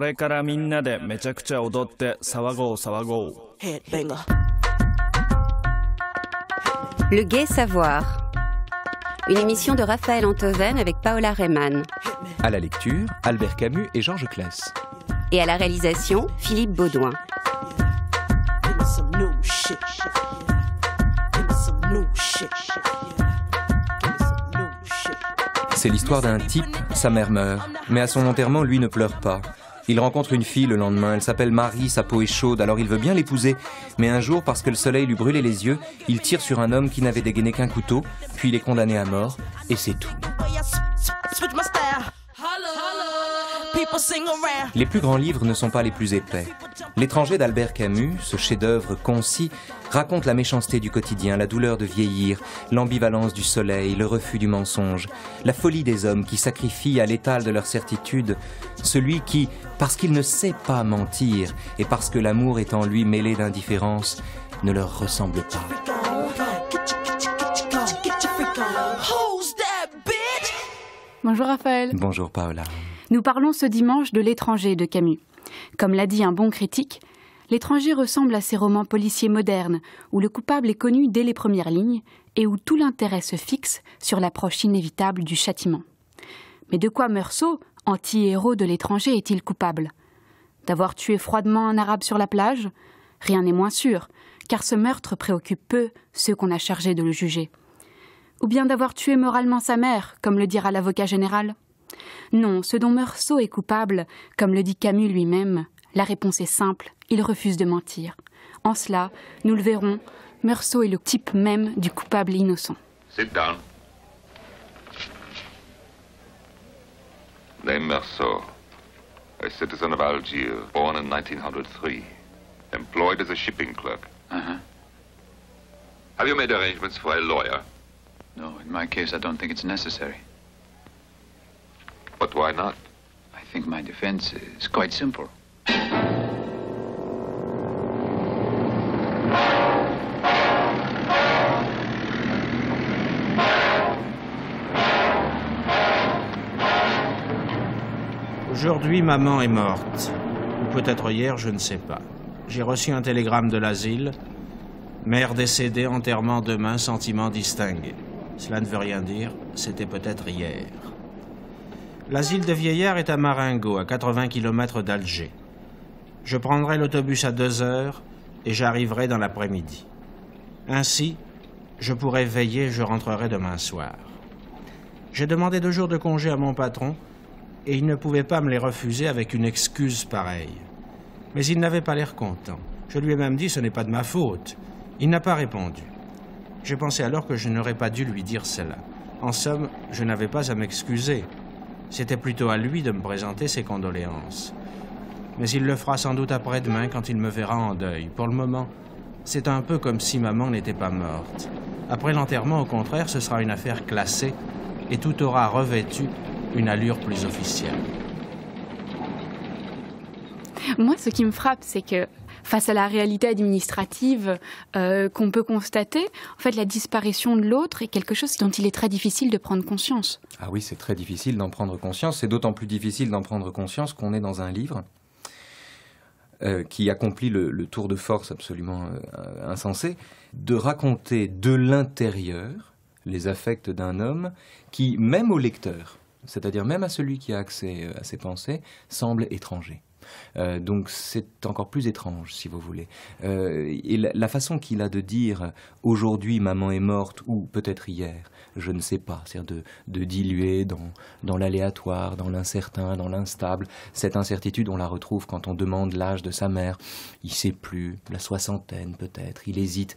Le Gay Savoir Une émission de Raphaël Antoven avec Paola Reymann À la lecture, Albert Camus et Georges Kless Et à la réalisation, Philippe Baudouin C'est l'histoire d'un type, sa mère meurt, mais à son enterrement, lui ne pleure pas. Il rencontre une fille le lendemain, elle s'appelle Marie, sa peau est chaude, alors il veut bien l'épouser. Mais un jour, parce que le soleil lui brûlait les yeux, il tire sur un homme qui n'avait dégainé qu'un couteau, puis il est condamné à mort, et c'est tout. Les plus grands livres ne sont pas les plus épais. L'étranger d'Albert Camus, ce chef-d'œuvre concis, raconte la méchanceté du quotidien, la douleur de vieillir, l'ambivalence du soleil, le refus du mensonge, la folie des hommes qui sacrifient à l'étal de leur certitude celui qui, parce qu'il ne sait pas mentir et parce que l'amour est en lui mêlé d'indifférence, ne leur ressemble pas. Bonjour Raphaël. Bonjour Paola. Nous parlons ce dimanche de L'étranger de Camus. Comme l'a dit un bon critique, L'étranger ressemble à ces romans policiers modernes où le coupable est connu dès les premières lignes et où tout l'intérêt se fixe sur l'approche inévitable du châtiment. Mais de quoi Meursault, anti-héros de l'étranger, est-il coupable D'avoir tué froidement un arabe sur la plage Rien n'est moins sûr, car ce meurtre préoccupe peu ceux qu'on a chargés de le juger. Ou bien d'avoir tué moralement sa mère, comme le dira l'avocat général non, ce dont Meursault est coupable, comme le dit Camus lui-même, la réponse est simple, il refuse de mentir. En cela, nous le verrons, Meursault est le type même du coupable innocent. Sit down. Name Meursault, a citizen of Algiers, born in 1903, employed as a shipping clerk. Uh-huh. Have you made arrangements for a lawyer? No, in my case, I don't think it's necessary pourquoi pas Je pense que my défense est quite simple. Aujourd'hui, maman est morte. Ou peut-être hier, je ne sais pas. J'ai reçu un télégramme de l'asile. Mère décédée, enterrement demain, sentiment distingué. Cela ne veut rien dire, c'était peut-être hier. L'asile de vieillard est à Marengo, à 80 km d'Alger. Je prendrai l'autobus à deux heures et j'arriverai dans l'après-midi. Ainsi, je pourrai veiller je rentrerai demain soir. J'ai demandé deux jours de congé à mon patron et il ne pouvait pas me les refuser avec une excuse pareille. Mais il n'avait pas l'air content. Je lui ai même dit ce n'est pas de ma faute. Il n'a pas répondu. J'ai pensé alors que je n'aurais pas dû lui dire cela. En somme, je n'avais pas à m'excuser. C'était plutôt à lui de me présenter ses condoléances. Mais il le fera sans doute après-demain quand il me verra en deuil. Pour le moment, c'est un peu comme si maman n'était pas morte. Après l'enterrement, au contraire, ce sera une affaire classée et tout aura revêtu une allure plus officielle. Moi, ce qui me frappe, c'est que face à la réalité administrative euh, qu'on peut constater, en fait, la disparition de l'autre est quelque chose dont il est très difficile de prendre conscience. Ah oui, c'est très difficile d'en prendre conscience. C'est d'autant plus difficile d'en prendre conscience qu'on est dans un livre euh, qui accomplit le, tour de force absolument euh, insensé de raconter de l'intérieur les affects d'un homme qui, même au lecteur, c'est-à-dire même à celui qui a accès à ses pensées, semble étranger. Euh, donc c'est encore plus étrange, si vous voulez. Euh, et la, façon qu'il a de dire euh, aujourd'hui maman est morte ou peut-être hier, je ne sais pas, c'est-à-dire de, diluer dans, dans l'aléatoire, dans l'incertain, dans l'instable. Cette incertitude, on la retrouve quand on demande l'âge de sa mère. Il ne sait plus, la soixantaine peut-être, il hésite.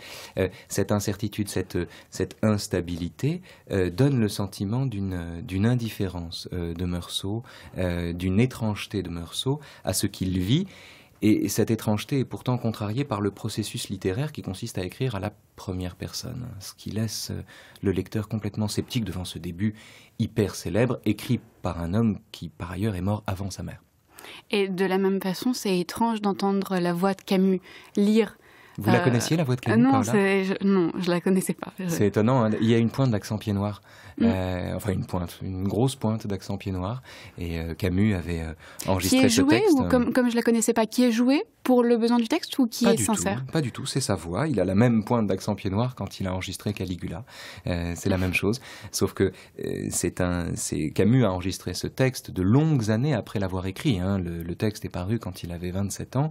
cette incertitude, cette, cette instabilité donne le sentiment d'une indifférence de Meursault, d'une étrangeté de Meursault à ce qu'il vit. Et cette étrangeté est pourtant contrariée par le processus littéraire qui consiste à écrire à la première personne, ce qui laisse euh, le lecteur complètement sceptique devant ce début hyper célèbre, écrit par un homme qui par ailleurs est mort avant sa mère. Et de la même façon, c'est étrange d'entendre la voix de Camus lire vous la euh, connaissiez, la voix de Camus euh, non, je, non, je, la connaissais pas. C'est étonnant, hein. il y a une pointe d'accent pied noir. Mm. Euh, enfin une pointe, une grosse pointe d'accent pied noir. Et euh, Camus avait enregistré euh, qui est joué, comme, comme je la connaissais pas, qui est joué pour le besoin du texte ou qui est sincère Pas du tout, c'est sa voix. Il a la même pointe d'accent pied noir quand il a enregistré Caligula. c'est la même chose, sauf que c'est un, Camus a enregistré ce texte de longues années après l'avoir écrit. Hein. Le, texte est paru quand il avait 27 ans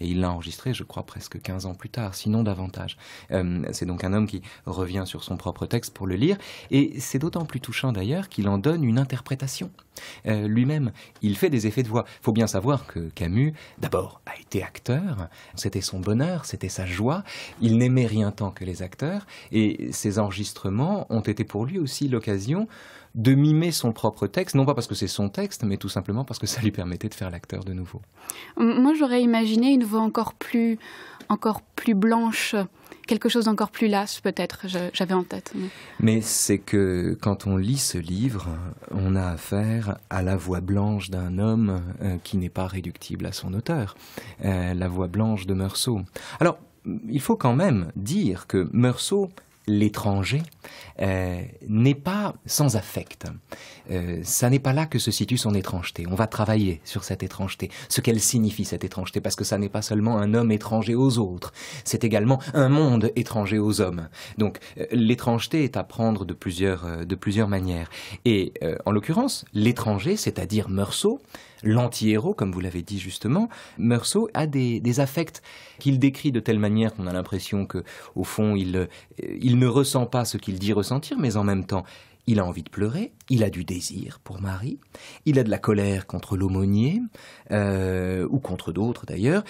et il l'a enregistré, je crois, presque 15 ans plus tard, sinon davantage. c'est donc un homme qui revient sur son propre texte pour le lire et c'est d'autant plus touchant d'ailleurs qu'il en donne une interprétation. Euh, lui-même, il fait des effets de voix. Faut bien savoir que Camus, d'abord, a été acteur. C'était son bonheur, c'était sa joie. Il n'aimait rien tant que les acteurs. Et ses enregistrements ont été pour lui aussi l'occasion de mimer son propre texte, non pas parce que c'est son texte, mais tout simplement parce que ça lui permettait de faire l'acteur de nouveau. Moi, j'aurais imaginé une voix encore plus encore plus blanche, quelque chose d'encore plus lasse peut-être, j'avais en tête. Mais, c'est que quand on lit ce livre, on a affaire à la voix blanche d'un homme euh, qui n'est pas réductible à son auteur, euh, la voix blanche de Meursault. Alors, il faut quand même dire que Meursault l'étranger euh, n'est pas sans affect. Euh, ça n'est pas là que se situe son étrangeté. On va travailler sur cette étrangeté, ce qu'elle signifie cette étrangeté, parce que ça n'est pas seulement un homme étranger aux autres, c'est également un monde étranger aux hommes. Donc euh, l'étrangeté est à prendre de plusieurs, euh, de plusieurs manières. Et en l'occurrence, l'étranger, c'est-à-dire Meursault, l'anti-héros, comme vous l'avez dit justement, Meursault a des, affects qu'il décrit de telle manière qu'on a l'impression que, au fond, euh, il, ne ressent pas ce qu'il dit ressentir, mais en même temps, il a envie de pleurer, il a du désir pour Marie, il a de la colère contre l'aumônier, euh, ou contre d'autres d'ailleurs,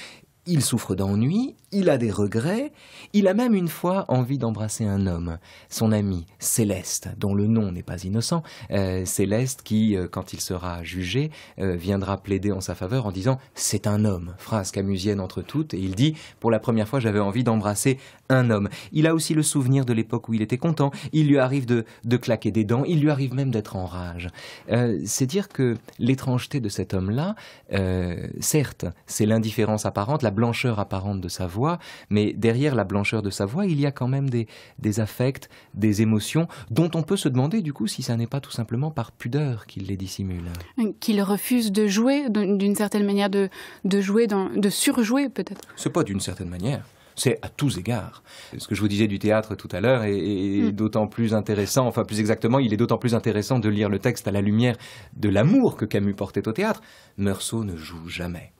il souffre d'ennui, il a des regrets, il a même une fois envie d'embrasser un homme, son ami Céleste, dont le nom n'est pas innocent, euh, Céleste qui, euh, quand il sera jugé, euh, viendra plaider en sa faveur en disant ⁇ C'est un homme ⁇ phrase camusienne entre toutes, et il dit ⁇ Pour la première fois j'avais envie d'embrasser un homme. Il a aussi le souvenir de l'époque où il était content, il lui arrive de, claquer des dents, il lui arrive même d'être en rage. Euh, c'est dire que l'étrangeté de cet homme-là, euh, certes, c'est l'indifférence apparente, la blancheur apparente de sa voix, mais derrière la blancheur de sa voix, il y a quand même des, affects, des émotions, dont on peut se demander du coup si ça n'est pas tout simplement par pudeur qu'il les dissimule. Qu'il refuse de jouer, d'une certaine manière, de, jouer, de surjouer peut-être. C'est pas d'une certaine manière c'est à tous égards. Ce que je vous disais du théâtre tout à l'heure est, hmm. d'autant plus intéressant, enfin plus exactement, il est d'autant plus intéressant de lire le texte à la lumière de l'amour que Camus portait au théâtre. Meursault ne joue jamais.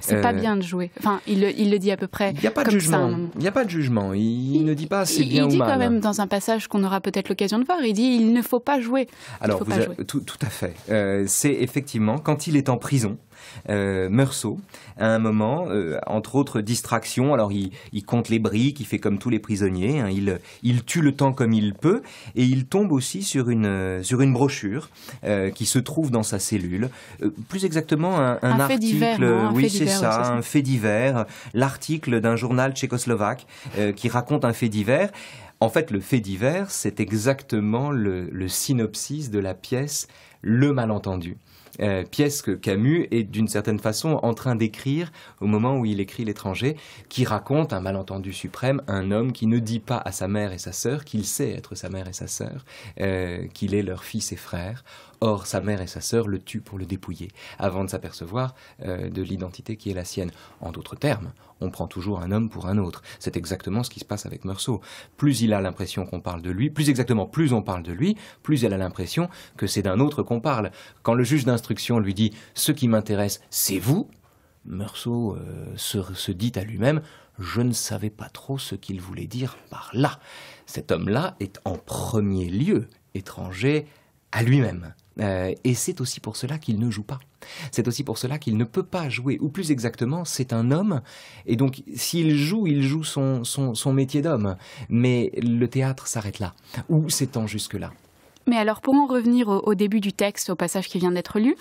C'est pas euh, bien de jouer. Enfin, il le, dit à peu près. Il n'y a, pas de jugement. Il n'y a pas de jugement. Il, ne dit pas c'est bien ou mal. Il dit quand même dans un passage qu'on aura peut-être l'occasion de voir. Il dit il ne faut pas jouer. Alors, Tout, à fait. Euh, c'est effectivement quand il est en prison, euh, Meursault, à un moment, euh, entre autres distractions. Alors il, compte les briques, il fait comme tous les prisonniers, hein. il, tue le temps comme il peut, et il tombe aussi sur une, brochure euh, qui se trouve dans sa cellule. plus exactement, un, article, oui c'est ça, un fait divers, l'article d'un journal tchécoslovaque qui raconte un fait divers. En fait, le fait divers, c'est exactement le synopsis de la pièce Le malentendu euh, pièce que Camus est d'une certaine façon en train d'écrire au moment où il écrit L'étranger, qui raconte un malentendu suprême, un homme qui ne dit pas à sa mère et sa sœur qu'il sait être sa mère et sa sœur, euh, qu'il est leur fils et frère. Or, sa mère et sa sœur le tuent pour le dépouiller, avant de s'apercevoir euh, de l'identité qui est la sienne. En d'autres termes, on prend toujours un homme pour un autre. C'est exactement ce qui se passe avec Meursault. Plus il a l'impression qu'on parle de lui, plus exactement, plus on parle de lui, plus elle a l'impression que c'est d'un autre qu'on parle. Quand le juge d'instruction lui dit « ce qui m'intéresse, c'est vous », Meursault euh, se dit à lui-même je ne savais pas trop ce qu'il voulait dire par là. Cet homme-là est en premier lieu étranger à lui-même. Euh, et c'est aussi pour cela qu'il ne joue pas. C'est aussi pour cela qu'il ne peut pas jouer, ou plus exactement, c'est un homme, et donc s'il joue, il joue son, métier d'homme, mais le théâtre s'arrête là, ou s'étend jusque-là. Mais alors, pour en revenir au, début du texte, au passage qui vient d'être lu,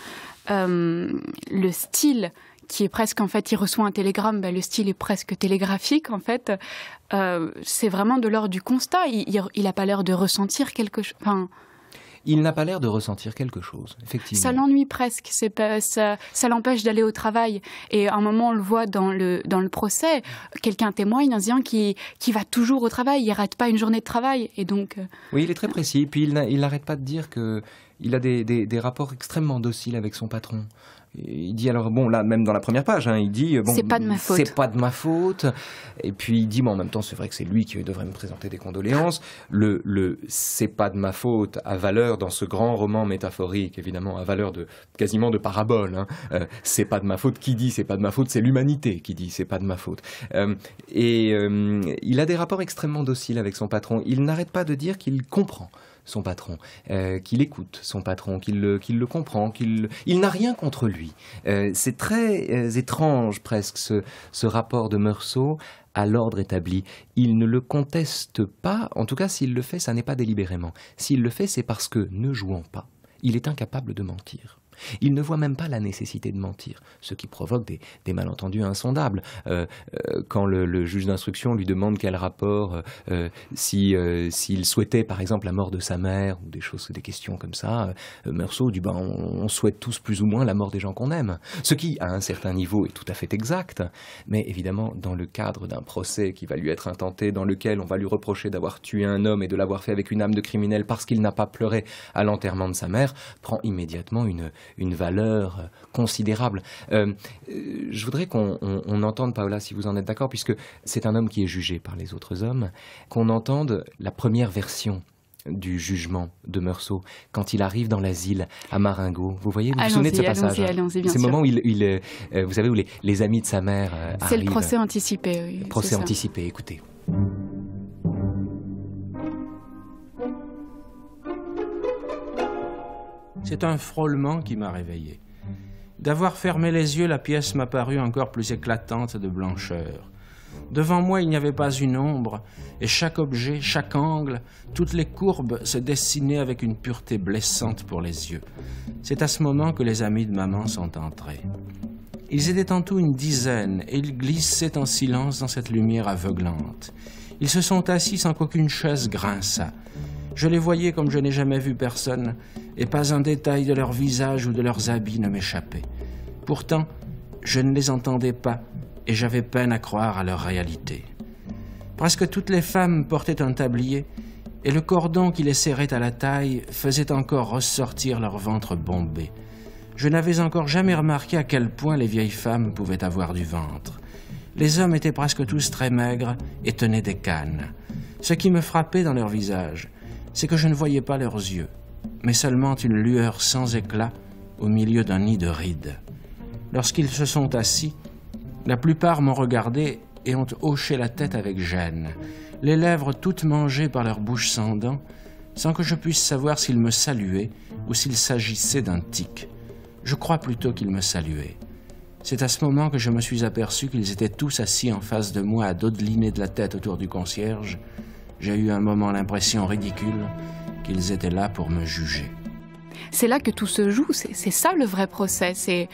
euh, le style qui est presque, en fait, il reçoit un télégramme, ben, le style est presque télégraphique, en fait, euh, c'est vraiment de l'ordre du constat. Il n'a pas l'air de ressentir quelque chose il n'a pas l'air de ressentir quelque chose, effectivement. Ça l'ennuie presque, ça, ça l'empêche d'aller au travail. Et à un moment, on le voit dans le, procès, quelqu'un témoigne en disant qu'il va toujours au travail, il n'arrête pas une journée de travail. Et donc, euh, oui, il est très précis, puis il n'arrête pas de dire qu'il a des, rapports extrêmement dociles avec son patron. Il dit alors, bon, là, même dans la première page, hein, il dit euh, C'est pas de ma faute. Et puis il dit en même temps, c'est vrai que c'est lui qui devrait me présenter des condoléances. Le, le C'est pas de ma faute a valeur dans ce grand roman métaphorique, évidemment, a valeur de quasiment de parabole. Hein. Euh, c'est pas de ma faute. Qui dit c'est pas de ma faute C'est l'humanité qui dit c'est pas de ma faute. Euh, et il a des rapports extrêmement dociles avec son patron. Il n'arrête pas de dire qu'il comprend son patron, euh, qu'il écoute son patron, qu'il le, le comprend, qu'il il n'a rien contre lui. Euh, c'est très euh, étrange presque ce, ce rapport de Meursault à l'ordre établi. Il ne le conteste pas, en tout cas s'il le fait, ça n'est pas délibérément. S'il le fait, c'est parce que, ne jouant pas, il est incapable de mentir. Il ne voit même pas la nécessité de mentir, ce qui provoque des, malentendus insondables. Euh, euh, quand le, juge d'instruction lui demande quel rapport, euh, s'il souhaitait par exemple la mort de sa mère ou des choses, des questions comme ça, Meursault dit ben, on, souhaite tous plus ou moins la mort des gens qu'on aime, ce qui à un certain niveau est tout à fait exact, mais évidemment dans le cadre d'un procès qui va lui être intenté, dans lequel on va lui reprocher d'avoir tué un homme et de l'avoir fait avec une âme de criminel parce qu'il n'a pas pleuré à l'enterrement de sa mère, prend immédiatement une, une valeur euh, considérable. Euh, je voudrais qu'on entende, Paola, si vous en êtes d'accord, puisque c'est un homme qui est jugé par les autres hommes, qu'on entende la première version du jugement de Meursault quand il arrive dans l'asile à Maringo. Vous voyez, vous vous souvenez de ce passage hein C'est le moment où il, euh, vous savez, où les, amis de sa mère arrivent. C'est le procès anticipé, oui. Procès anticipé, écoutez. C'est un frôlement qui m'a réveillé. D'avoir fermé les yeux, la pièce m'a paru encore plus éclatante de blancheur. Devant moi, il n'y avait pas une ombre, et chaque objet, chaque angle, toutes les courbes se dessinaient avec une pureté blessante pour les yeux. C'est à ce moment que les amis de maman sont entrés. Ils étaient en tout une dizaine, et ils glissaient en silence dans cette lumière aveuglante. Ils se sont assis sans qu'aucune chaise grinçât. Je les voyais comme je n'ai jamais vu personne, et pas un détail de leur visage ou de leurs habits ne m'échappait. Pourtant, je ne les entendais pas, et j'avais peine à croire à leur réalité. Presque toutes les femmes portaient un tablier, et le cordon qui les serrait à la taille faisait encore ressortir leur ventre bombé. Je n'avais encore jamais remarqué à quel point les vieilles femmes pouvaient avoir du ventre. Les hommes étaient presque tous très maigres et tenaient des cannes. Ce qui me frappait dans leur visage, c'est que je ne voyais pas leurs yeux, mais seulement une lueur sans éclat au milieu d'un nid de rides. Lorsqu'ils se sont assis, la plupart m'ont regardé et ont hoché la tête avec gêne, les lèvres toutes mangées par leurs bouches sans dents, sans que je puisse savoir s'ils me saluaient ou s'il s'agissait d'un tic. Je crois plutôt qu'ils me saluaient. C'est à ce moment que je me suis aperçu qu'ils étaient tous assis en face de moi à dodeliner de la tête autour du concierge, j'ai eu un moment l'impression ridicule qu'ils étaient là pour me juger. C'est là que tout se joue, c'est ça le vrai procès, c'est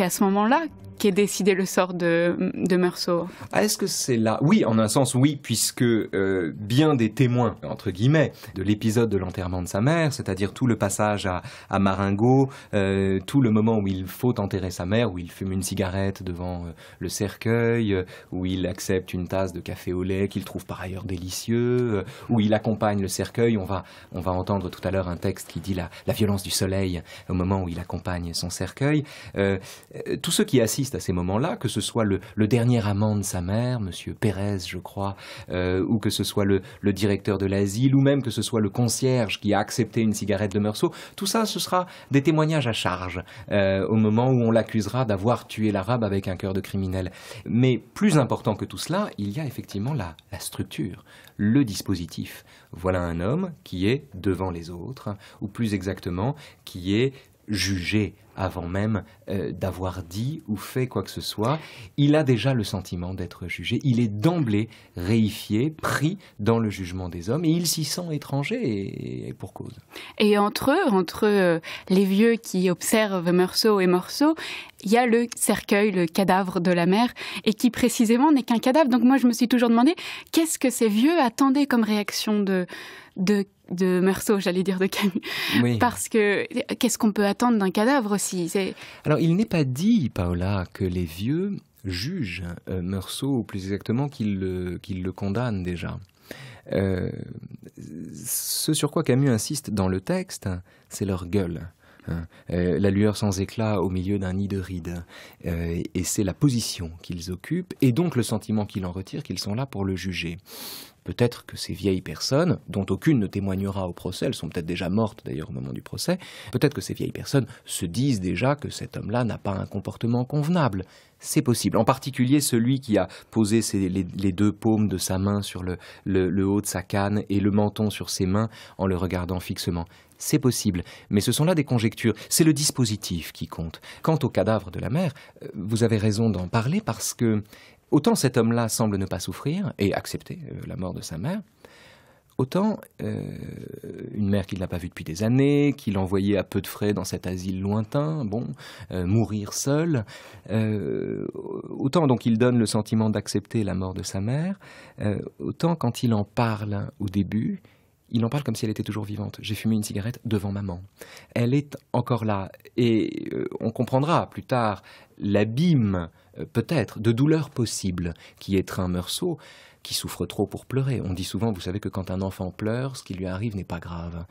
à ce moment-là est décidé le sort de, de Meursault. Ah, est-ce que c'est là Oui, en un sens, oui, puisque euh, bien des témoins, entre guillemets, de l'épisode de l'enterrement de sa mère, c'est-à-dire tout le passage à, à Maringo, euh, tout le moment où il faut enterrer sa mère, où il fume une cigarette devant euh, le cercueil, où il accepte une tasse de café au lait qu'il trouve par ailleurs délicieux, où il accompagne le cercueil. On va, on va entendre tout à l'heure un texte qui dit la, la, violence du soleil au moment où il accompagne son cercueil. tous ceux qui assis à ces moments-là, que ce soit le, dernier amant de sa mère, Monsieur Pérez, je crois, euh, ou que ce soit le, directeur de l'asile, ou même que ce soit le concierge qui a accepté une cigarette de Meursault, tout ça, ce sera des témoignages à charge euh, au moment où on l'accusera d'avoir tué l'arabe avec un cœur de criminel. Mais plus important que tout cela, il y a effectivement la structure, le dispositif. Voilà un homme qui est devant les autres, ou plus exactement, qui est jugé avant même euh, d'avoir dit ou fait quoi que ce soit, il a déjà le sentiment d'être jugé, il est d'emblée réifié, pris dans le jugement des hommes, et il s'y sent étranger, et, pour cause. Et entre eux, entre euh, les vieux qui observent Meursault et Morceau, il y a le cercueil, le cadavre de la mère, et qui précisément n'est qu'un cadavre. Donc moi, je me suis toujours demandé, qu'est-ce que ces vieux attendaient comme réaction de, de de Meursault, j'allais dire de Camus. Parce que qu'est-ce qu'on peut attendre d'un cadavre aussi Alors, il n'est pas dit, Paola, que les vieux jugent euh, Meursault, ou plus exactement qu'ils le, condamnent déjà. Euh, ce sur quoi Camus insiste dans le texte, c'est leur gueule. Hein. Euh, la lueur sans éclat au milieu d'un nid de rides. et c'est la position qu'ils occupent, et donc le sentiment qu'il en retire, qu'ils sont là pour le juger peut-être que ces vieilles personnes, dont aucune ne témoignera au procès, elles sont peut-être déjà mortes d'ailleurs au moment du procès, peut-être que ces vieilles personnes se disent déjà que cet homme-là n'a pas un comportement convenable. C'est possible, en particulier celui qui a posé les, deux paumes de sa main sur le, le haut de sa canne et le menton sur ses mains en le regardant fixement. C'est possible, mais ce sont là des conjectures. C'est le dispositif qui compte. Quant au cadavre de la mère, euh, vous avez raison d'en parler parce que Autant cet homme-là semble ne pas souffrir et accepter euh, la mort de sa mère, autant euh, une mère qu'il n'a pas vue depuis des années, qu'il envoyait à peu de frais dans cet asile lointain, bon, euh, mourir seul, autant donc il donne le sentiment d'accepter la mort de sa mère, autant quand il en parle au début, il en parle comme si elle était toujours vivante. J'ai fumé une cigarette devant maman. Elle est encore là et on comprendra plus tard l'abîme euh, peut-être, de douleur possible qui un Meursault, qui souffre trop pour pleurer. On dit souvent, vous savez, que quand un enfant pleure, ce qui lui arrive n'est pas grave.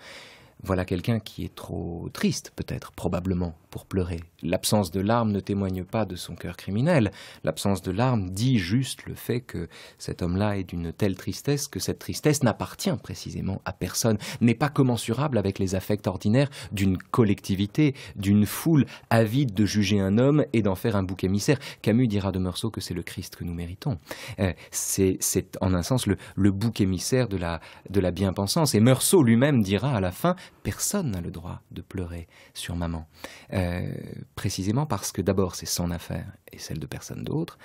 Voilà quelqu'un qui est trop triste, peut-être, probablement, pour pleurer. L'absence de larmes ne témoigne pas de son cœur criminel. L'absence de larmes dit juste le fait que cet homme-là est d'une telle tristesse que cette tristesse n'appartient précisément à personne, n'est pas commensurable avec les affects ordinaires d'une collectivité, d'une foule avide de juger un homme et d'en faire un bouc émissaire. Camus dira de Meursault que c'est le Christ que nous méritons. Euh, c'est en un sens le, bouc émissaire de la, de la bien-pensance. Et Meursault lui-même dira à la fin Personne n'a le droit de pleurer sur maman. Euh, précisément parce que d'abord c'est son affaire et celle de personne d'autre,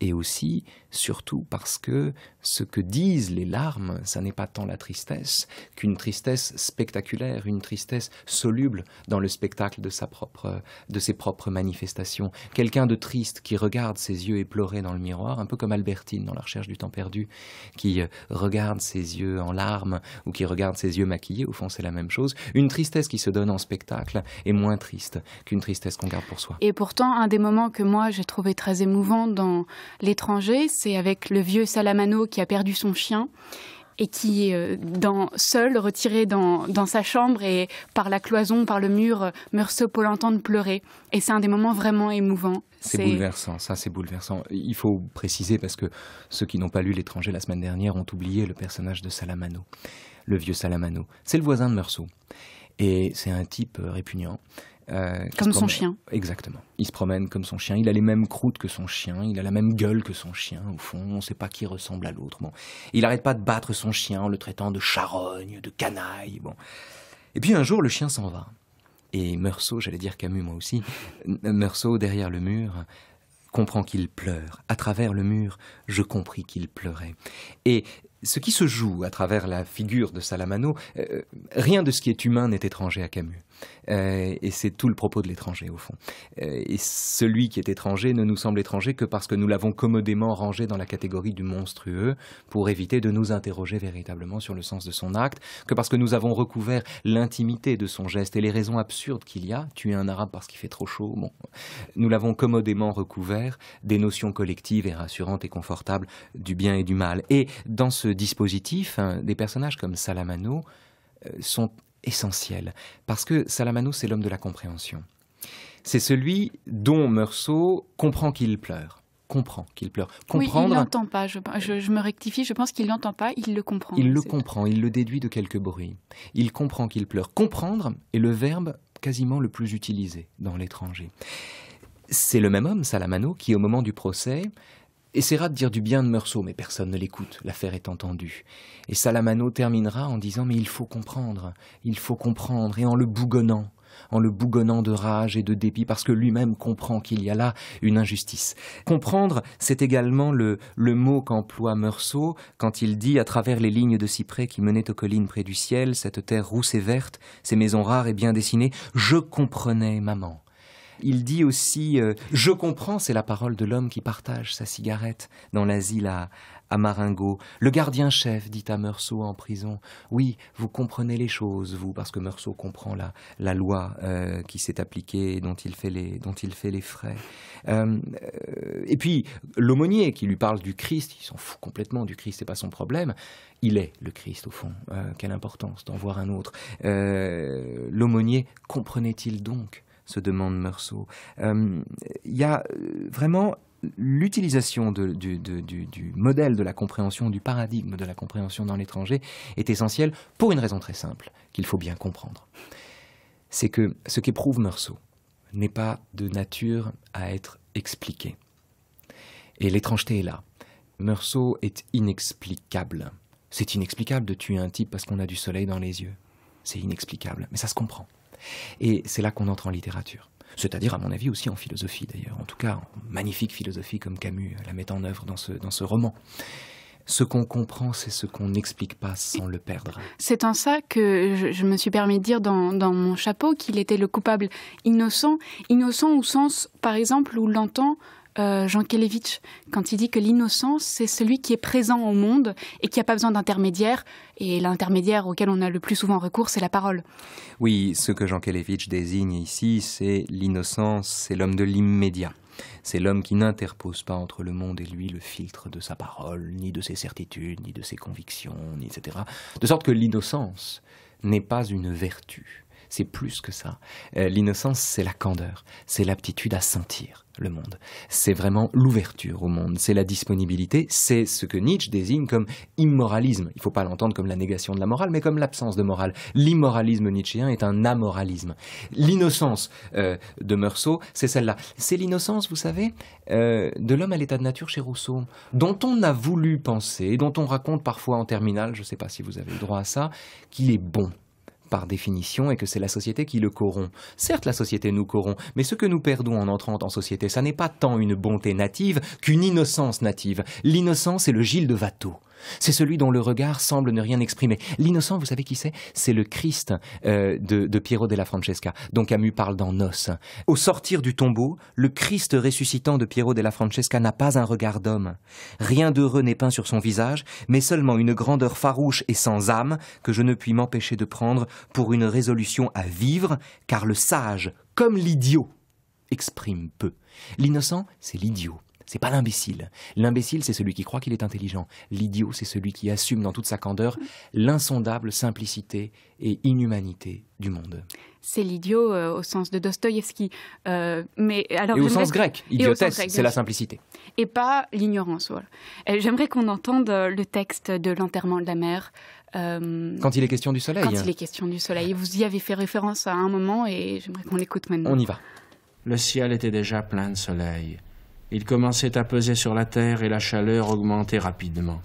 et aussi, surtout, parce que ce que disent les larmes, ça n'est pas tant la tristesse qu'une tristesse spectaculaire, une tristesse soluble dans le spectacle de, sa propre, de ses propres manifestations. Quelqu'un de triste qui regarde ses yeux éplorés dans le miroir, un peu comme Albertine dans La recherche du temps perdu, qui euh, regarde ses yeux en larmes ou qui regarde ses yeux maquillés, au fond c'est la même chose. Une tristesse qui se donne en spectacle est moins triste qu'une tristesse qu'on garde pour soi. Et pourtant, un des moments que moi j'ai trouvé très émouvant dans L'étranger, c'est avec le vieux Salamano qui a perdu son chien et qui est euh, seul, retiré dans, dans, sa chambre et par la cloison, par le mur, euh, Meursault peut l'entendre pleurer. Et c'est un des moments vraiment émouvants. C'est bouleversant, ça c'est bouleversant. Il faut préciser parce que ceux qui n'ont pas lu L'étranger la semaine dernière ont oublié le personnage de Salamano, le vieux Salamano. C'est le voisin de Meursault. Et c'est un type euh, répugnant euh, comme son chien. Exactement. Il se promène comme son chien. Il a les mêmes croûtes que son chien. Il a la même gueule que son chien, au fond. On ne sait pas qui ressemble à l'autre. Bon. Il n'arrête pas de battre son chien en le traitant de charogne, de canaille. Bon. Et puis un jour, le chien s'en va. Et Meursault, j'allais dire Camus moi aussi, Meursault, derrière le mur, comprend qu'il pleure. À travers le mur, je compris qu'il pleurait. Et ce qui se joue à travers la figure de Salamano, euh, rien de ce qui est humain n'est étranger à Camus. Euh, et c'est tout le propos de l'étranger, au fond. Euh, et celui qui est étranger ne nous semble étranger que parce que nous l'avons commodément rangé dans la catégorie du monstrueux, pour éviter de nous interroger véritablement sur le sens de son acte, que parce que nous avons recouvert l'intimité de son geste et les raisons absurdes qu'il y a, tuer un arabe parce qu'il fait trop chaud, bon, nous l'avons commodément recouvert des notions collectives et rassurantes et confortables du bien et du mal. Et dans ce dispositif, hein, des personnages comme Salamano, euh, sont essentiel, parce que Salamano, c'est l'homme de la compréhension. C'est celui dont Meursault comprend qu'il pleure comprend qu'il pleure. Comprendre, oui, il n'entend pas, je, me rectifie, je pense qu'il l'entend pas, il le comprend. Il le comprend, il le déduit de quelques bruits. Il comprend qu'il pleure. Comprendre est le verbe quasiment le plus utilisé dans l'étranger. C'est le même homme, Salamano, qui au moment du procès essaiera de dire du bien de Meursault, mais personne ne l'écoute, l'affaire est entendue. Et Salamano terminera en disant Mais il faut comprendre, il faut comprendre, et en le bougonnant, en le bougonnant de rage et de dépit, parce que lui-même comprend qu'il y a là une injustice. Comprendre, c'est également le, le mot qu'emploie Meursault quand il dit, à travers les lignes de cyprès qui menaient aux collines près du ciel, cette terre rousse et verte, ces maisons rares et bien dessinées, je comprenais maman. Il dit aussi euh, Je comprends, c'est la parole de l'homme qui partage sa cigarette dans l'asile à, à Maringo. Le gardien-chef dit à Meursault en prison Oui, vous comprenez les choses, vous, parce que Meursault comprend la, loi euh, qui s'est appliquée et dont il fait les, frais. Euh, et puis, l'aumônier qui lui parle du Christ, il s'en fout complètement du Christ, c'est pas son problème. Il est le Christ, au fond. quelle importance d'en voir un autre. l'aumônier comprenait-il donc se demande Meursault. Euh, il y a euh, vraiment l'utilisation du, modèle de la compréhension, du paradigme de la compréhension dans l'étranger est essentielle pour une raison très simple qu'il faut bien comprendre. C'est que ce qu'éprouve Meursault n'est pas de nature à être expliqué. Et l'étrangeté est là. Meursault est inexplicable. C'est inexplicable de tuer un type parce qu'on a du soleil dans les yeux. C'est inexplicable, mais ça se comprend. Et c'est là qu'on entre en littérature. C'est-à-dire, à mon avis, aussi en philosophie d'ailleurs, en tout cas en magnifique philosophie comme Camus euh, la met en œuvre dans ce, dans ce roman. Ce qu'on comprend, c'est ce qu'on n'explique pas sans le perdre. C'est en ça que je, me suis permis de dire dans, dans mon chapeau qu'il était le coupable innocent, innocent au sens, par exemple, où l'entend euh, Jean Kelevitch quand il dit que l'innocence, c'est celui qui est présent au monde et qui n'a pas besoin d'intermédiaire. Et l'intermédiaire auquel on a le plus souvent recours, c'est la parole. Oui, ce que Jean Kelevitch désigne ici, c'est l'innocence, c'est l'homme de l'immédiat. C'est l'homme qui n'interpose pas entre le monde et lui le filtre de sa parole, ni de ses certitudes, ni de ses convictions, etc. De sorte que l'innocence n'est pas une vertu c'est plus que ça. Euh, l'innocence, c'est la candeur, c'est l'aptitude à sentir le monde. C'est vraiment l'ouverture au monde, c'est la disponibilité, c'est ce que Nietzsche désigne comme immoralisme. Il ne faut pas l'entendre comme la négation de la morale, mais comme l'absence de morale. L'immoralisme nietzschéen est un amoralisme. L'innocence euh, de Meursault, c'est celle-là. C'est l'innocence, vous savez, euh, de l'homme à l'état de nature chez Rousseau, dont on a voulu penser, dont on raconte parfois en terminale, je ne sais pas si vous avez le droit à ça, qu'il est bon par définition et que c'est la société qui le corrompt. Certes, la société nous corrompt, mais ce que nous perdons en entrant en société, ça n'est pas tant une bonté native qu'une innocence native. L'innocence est le Gilles de Watteau. C'est celui dont le regard semble ne rien exprimer. L'innocent, vous savez qui c'est C'est le Christ euh, de, de, Piero della Francesca, dont Camus parle dans Nos. Au sortir du tombeau, le Christ ressuscitant de Piero della Francesca n'a pas un regard d'homme. Rien d'heureux n'est peint sur son visage, mais seulement une grandeur farouche et sans âme que je ne puis m'empêcher de prendre pour une résolution à vivre, car le sage, comme l'idiot, exprime peu. L'innocent, c'est l'idiot. C'est pas l'imbécile. L'imbécile, c'est celui qui croit qu'il est intelligent. L'idiot, c'est celui qui assume dans toute sa candeur l'insondable simplicité et inhumanité du monde. C'est l'idiot euh, au sens de Dostoïevski. Euh, mais alors, au sens grec, idiotesse, c'est la simplicité. Et pas l'ignorance. Euh, j'aimerais qu'on entende le texte de l'enterrement de la mère. quand il est question du soleil. Quand il est question du soleil. Vous y avez fait référence à un moment et j'aimerais qu'on l'écoute maintenant. On y va. Le ciel était déjà plein de soleil. Il commençait à peser sur la terre et la chaleur augmentait rapidement.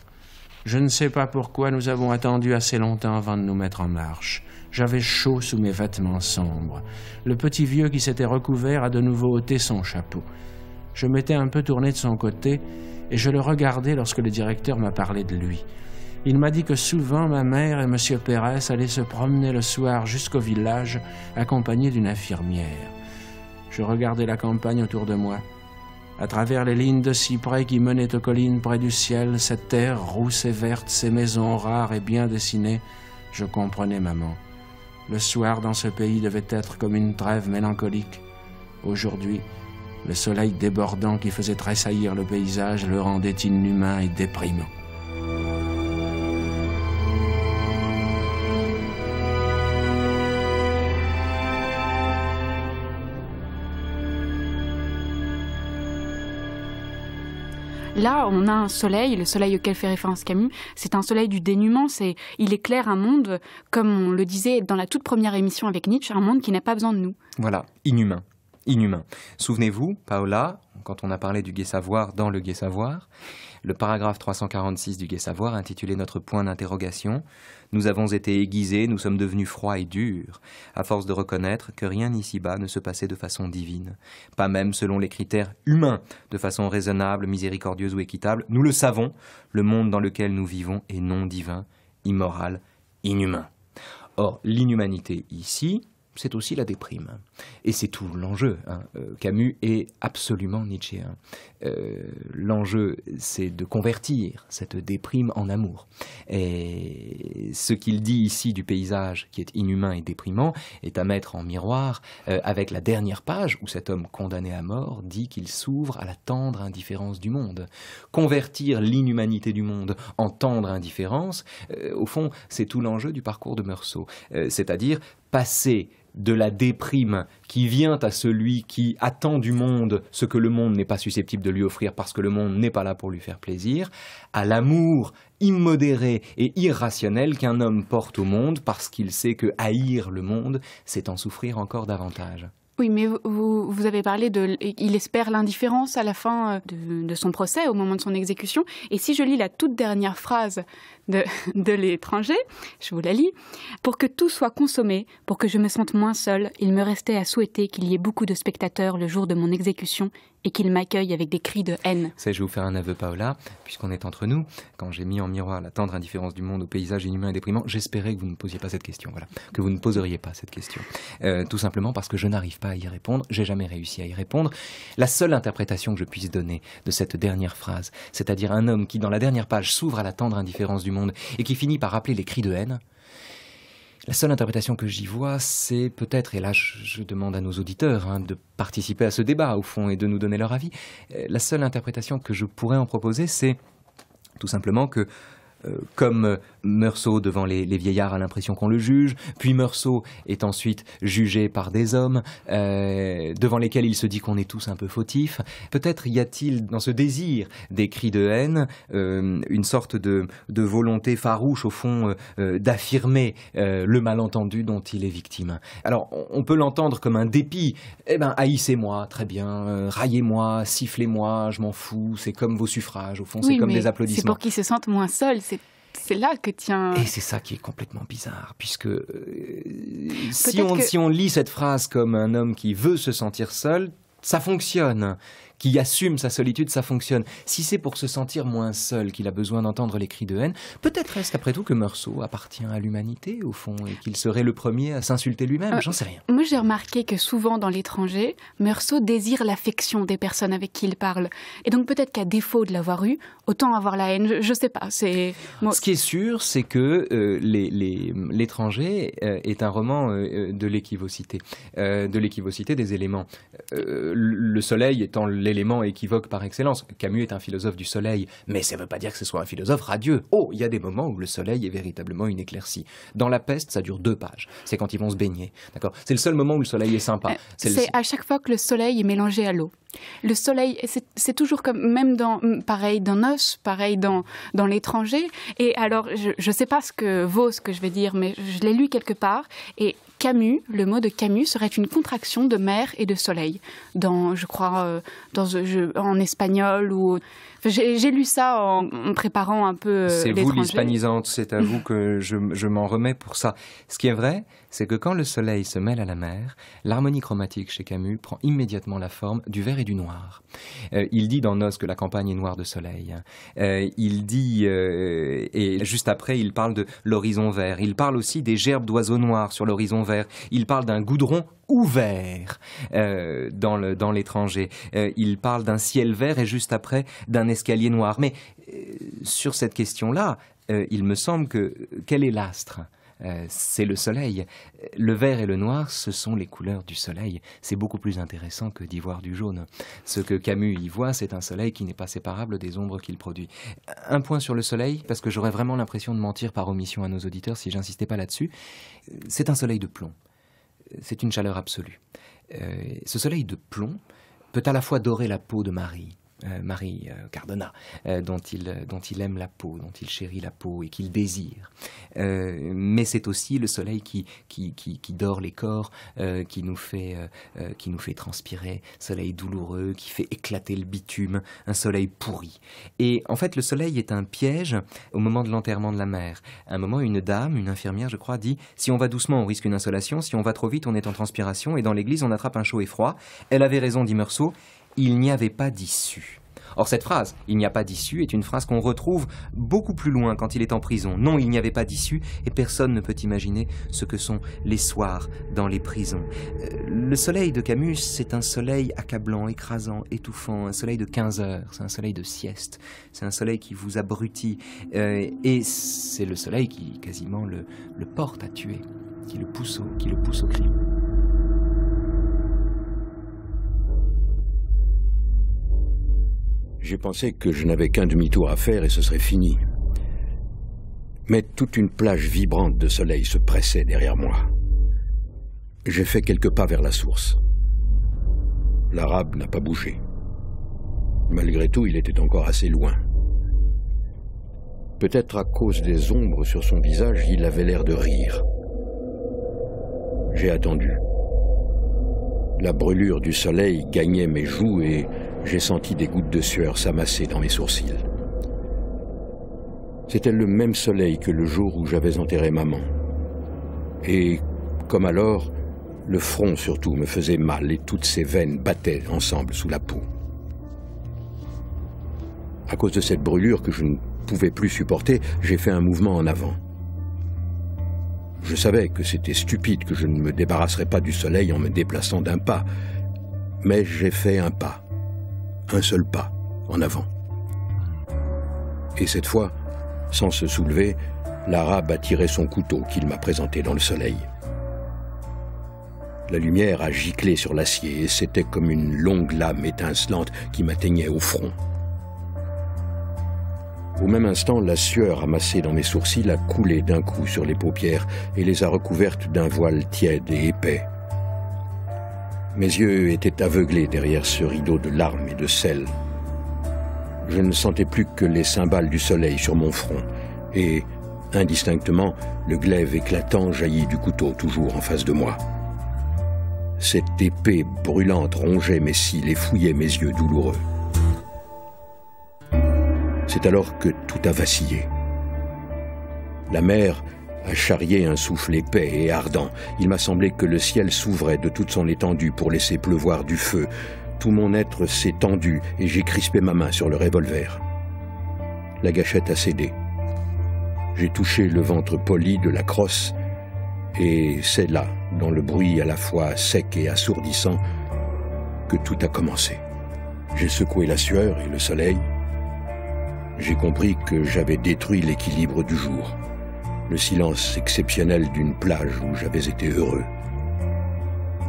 Je ne sais pas pourquoi nous avons attendu assez longtemps avant de nous mettre en marche. J'avais chaud sous mes vêtements sombres. Le petit vieux qui s'était recouvert a de nouveau ôté son chapeau. Je m'étais un peu tourné de son côté et je le regardais lorsque le directeur m'a parlé de lui. Il m'a dit que souvent ma mère et M. Pérez allaient se promener le soir jusqu'au village accompagnés d'une infirmière. Je regardais la campagne autour de moi. À travers les lignes de cyprès qui menaient aux collines près du ciel, cette terre rousse et verte, ces maisons rares et bien dessinées, je comprenais maman. Le soir dans ce pays devait être comme une trêve mélancolique. Aujourd'hui, le soleil débordant qui faisait tressaillir le paysage le rendait inhumain et déprimant. Là, on a un soleil, le soleil auquel fait référence Camus, c'est un soleil du dénuement, c'est, il éclaire un monde, comme on le disait dans la toute première émission avec Nietzsche, un monde qui n'a pas besoin de nous. Voilà, inhumain. Inhumain. Souvenez-vous, Paola, quand on a parlé du Gai Savoir dans le Gai Savoir, le paragraphe 346 du Gai Savoir, intitulé Notre point d'interrogation, nous avons été aiguisés, nous sommes devenus froids et durs, à force de reconnaître que rien ici-bas ne se passait de façon divine, pas même selon les critères humains, de façon raisonnable, miséricordieuse ou équitable. Nous le savons, le monde dans lequel nous vivons est non divin, immoral, inhumain. Or, l'inhumanité ici, c'est aussi la déprime. Et c'est tout l'enjeu. Hein. Euh, Camus est absolument nietzschéen. Euh, l'enjeu, c'est de convertir cette déprime en amour. Et ce qu'il dit ici du paysage qui est inhumain et déprimant est à mettre en miroir euh, avec la dernière page où cet homme condamné à mort dit qu'il s'ouvre à la tendre indifférence du monde. Convertir l'inhumanité du monde en tendre indifférence, au fond, c'est tout l'enjeu du parcours de Meursault. C'est-à-dire passer de la déprime qui vient à celui qui attend du monde ce que le monde n'est pas susceptible de lui offrir parce que le monde n'est pas là pour lui faire plaisir, à l'amour immodéré et irrationnel qu'un homme porte au monde parce qu'il sait que haïr le monde, c'est en souffrir encore davantage. Oui, mais vous, avez parlé de... Il espère l'indifférence à la fin euh, de son procès, au moment de son exécution. Et si je lis la toute dernière phrase de, l'étranger, je vous la lis, pour que tout soit consommé, pour que je me sente moins seule, il me restait à souhaiter qu'il y ait beaucoup de spectateurs le jour de mon exécution et qu'ils m'accueillent avec des cris de haine. je vais vous faire un aveu, Paola, puisqu'on est entre nous. Quand j'ai mis en miroir la tendre indifférence du monde au paysage inhumain et déprimant, j'espérais que vous ne posiez pas cette question, voilà, que vous ne poseriez pas cette question. Euh, tout simplement parce que je n'arrive pas à y répondre, j'ai jamais réussi à y répondre. La seule interprétation que je puisse donner de cette dernière phrase, c'est-à-dire un homme qui, dans la dernière page, s'ouvre à la tendre indifférence du monde, et qui finit par rappeler les cris de haine. La seule interprétation que j'y vois, c'est peut-être, et là je, demande à nos auditeurs hein, de participer à ce débat au fond et de nous donner leur avis, euh, la seule interprétation que je pourrais en proposer, c'est tout simplement que euh, comme euh, Meursault devant les, vieillards a l'impression qu'on le juge, puis Meursault est ensuite jugé par des hommes euh, devant lesquels il se dit qu'on est tous un peu fautifs. Peut-être y a-t-il dans ce désir des cris de haine une sorte de, volonté farouche au fond d'affirmer le malentendu dont il est victime. Alors on peut l'entendre comme un dépit. Eh ben haïssez-moi, très bien, raillez-moi, sifflez-moi, je m'en fous. C'est comme vos suffrages au fond, c'est comme des applaudissements. C'est pour qu'ils se sentent moins seuls c'est là que tient. Et c'est ça qui est complètement bizarre, puisque euh, si on lit cette phrase comme un homme qui veut se sentir seul, ça fonctionne qui assume sa solitude, ça fonctionne. Si c'est pour se sentir moins seul qu'il a besoin d'entendre les cris de haine, peut-être est-ce qu'après tout que Meursault appartient à l'humanité, au fond, et qu'il serait le premier à s'insulter lui-même, euh, j'en sais rien. Moi j'ai remarqué que souvent dans l'étranger, Meursault désire l'affection des personnes avec qui il parle. Et donc peut-être qu'à défaut de l'avoir eu, autant avoir la haine, je, ne sais pas. C'est. Ce qui est sûr, c'est que euh, L'étranger euh, est un roman de l'équivocité, de l'équivocité des éléments. le soleil étant l'élément équivoque par excellence. Camus est un philosophe du soleil, mais ça ne veut pas dire que ce soit un philosophe radieux. Oh, il y a des moments où le soleil est véritablement une éclaircie. Dans La peste, ça dure deux pages. C'est quand ils vont se baigner. D'accord C'est le seul moment où le soleil est sympa. Euh, c'est à chaque fois que le soleil est mélangé à l'eau. Le soleil, c'est toujours comme, même dans, pareil dans nos, pareil dans, dans L'étranger. Et alors, je ne sais pas ce que vaut ce que je vais dire, mais je l'ai lu quelque part. Et Camus, le mot de Camus serait une contraction de mer et de soleil. Dans, je crois, euh, en espagnol ou j'ai lu ça en, préparant un peu. Euh, c'est vous l'hispanisante, c'est à vous que je, m'en remets pour ça. Ce qui est vrai, c'est que quand le soleil se mêle à la mer, l'harmonie chromatique chez Camus prend immédiatement la forme du vert et du noir. Euh, il dit dans Nos que la campagne est noire de soleil. Euh, il dit, et juste après, il parle de l'horizon vert. Il parle aussi des gerbes d'oiseaux noirs sur l'horizon vert. Il parle d'un goudron ouvert dans l'étranger. Le, dans il parle d'un ciel vert et juste après d'un escalier noir. Mais euh, sur cette question-là, euh, il me semble que quel est l'astre euh, c'est le soleil. Le vert et le noir, ce sont les couleurs du soleil. C'est beaucoup plus intéressant que d'y voir du jaune. Ce que Camus y voit, c'est un soleil qui n'est pas séparable des ombres qu'il produit. Un point sur le soleil, parce que j'aurais vraiment l'impression de mentir par omission à nos auditeurs si j'insistais pas là-dessus. C'est un soleil de plomb. C'est une chaleur absolue. ce soleil de plomb peut à la fois dorer la peau de Marie, euh, Marie euh, Cardona, euh, dont il, aime la peau, dont il chérit la peau et qu'il désire. mais c'est aussi le soleil qui, qui, dort les corps, qui, nous fait, qui nous fait transpirer, soleil douloureux, qui fait éclater le bitume, un soleil pourri. Et en fait, le soleil est un piège au moment de l'enterrement de la mère. un moment, une dame, une infirmière, je crois, dit si on va doucement, on risque une insolation, si on va trop vite, on est en transpiration, et dans l'église, on attrape un chaud et froid. Elle avait raison, dit Meursault, il n'y avait pas d'issue. Or, cette phrase, il n'y a pas d'issue, est une phrase qu'on retrouve beaucoup plus loin quand il est en prison. Non, il n'y avait pas d'issue, et personne ne peut imaginer ce que sont les soirs dans les prisons. Euh, le soleil de Camus, c'est un soleil accablant, écrasant, étouffant, un soleil de 15 heures, c'est un soleil de sieste, c'est un soleil qui vous abrutit, euh, et c'est le soleil qui quasiment le, porte à tuer, qui le pousse au crime. J'ai pensé que je n'avais qu'un demi-tour à faire et ce serait fini. Mais toute une plage vibrante de soleil se pressait derrière moi. J'ai fait quelques pas vers la source. L'arabe n'a pas bougé. Malgré tout, il était encore assez loin. Peut-être à cause des ombres sur son visage, il avait l'air de rire. J'ai attendu. La brûlure du soleil gagnait mes joues et j'ai senti des gouttes de sueur s'amasser dans mes sourcils. C'était le même soleil que le jour où j'avais enterré maman. Et, comme alors, le front surtout me faisait mal et toutes ses veines battaient ensemble sous la peau. À cause de cette brûlure que je ne pouvais plus supporter, j'ai fait un mouvement en avant. Je savais que c'était stupide, que je ne me débarrasserais pas du soleil en me déplaçant d'un pas, mais j'ai fait un pas un seul pas en avant. Et cette fois, sans se soulever, l'arabe a tiré son couteau qu'il m'a présenté dans le soleil. La lumière a giclé sur l'acier et c'était comme une longue lame étincelante qui m'atteignait au front. Au même instant, la sueur amassée dans mes sourcils a coulé d'un coup sur les paupières et les a recouvertes d'un voile tiède et épais. Mes yeux étaient aveuglés derrière ce rideau de larmes et de sel. Je ne sentais plus que les cymbales du soleil sur mon front, et, indistinctement, le glaive éclatant jaillit du couteau toujours en face de moi. Cette épée brûlante rongeait mes cils et fouillait mes yeux douloureux. C'est alors que tout a vacillé. La mer charrier un souffle épais et ardent. Il m'a semblé que le ciel s'ouvrait de toute son étendue pour laisser pleuvoir du feu. Tout mon être s'est tendu et j'ai crispé ma main sur le revolver. La gâchette a cédé. J'ai touché le ventre poli de la crosse et c'est là, dans le bruit à la fois sec et assourdissant, que tout a commencé. J'ai secoué la sueur et le soleil. J'ai compris que j'avais détruit l'équilibre du jour le silence exceptionnel d'une plage où j'avais été heureux.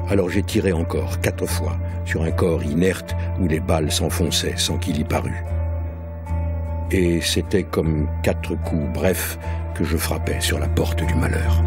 Alors j'ai tiré encore quatre fois sur un corps inerte où les balles s'enfonçaient sans qu'il y parût. Et c'était comme quatre coups brefs que je frappais sur la porte du malheur.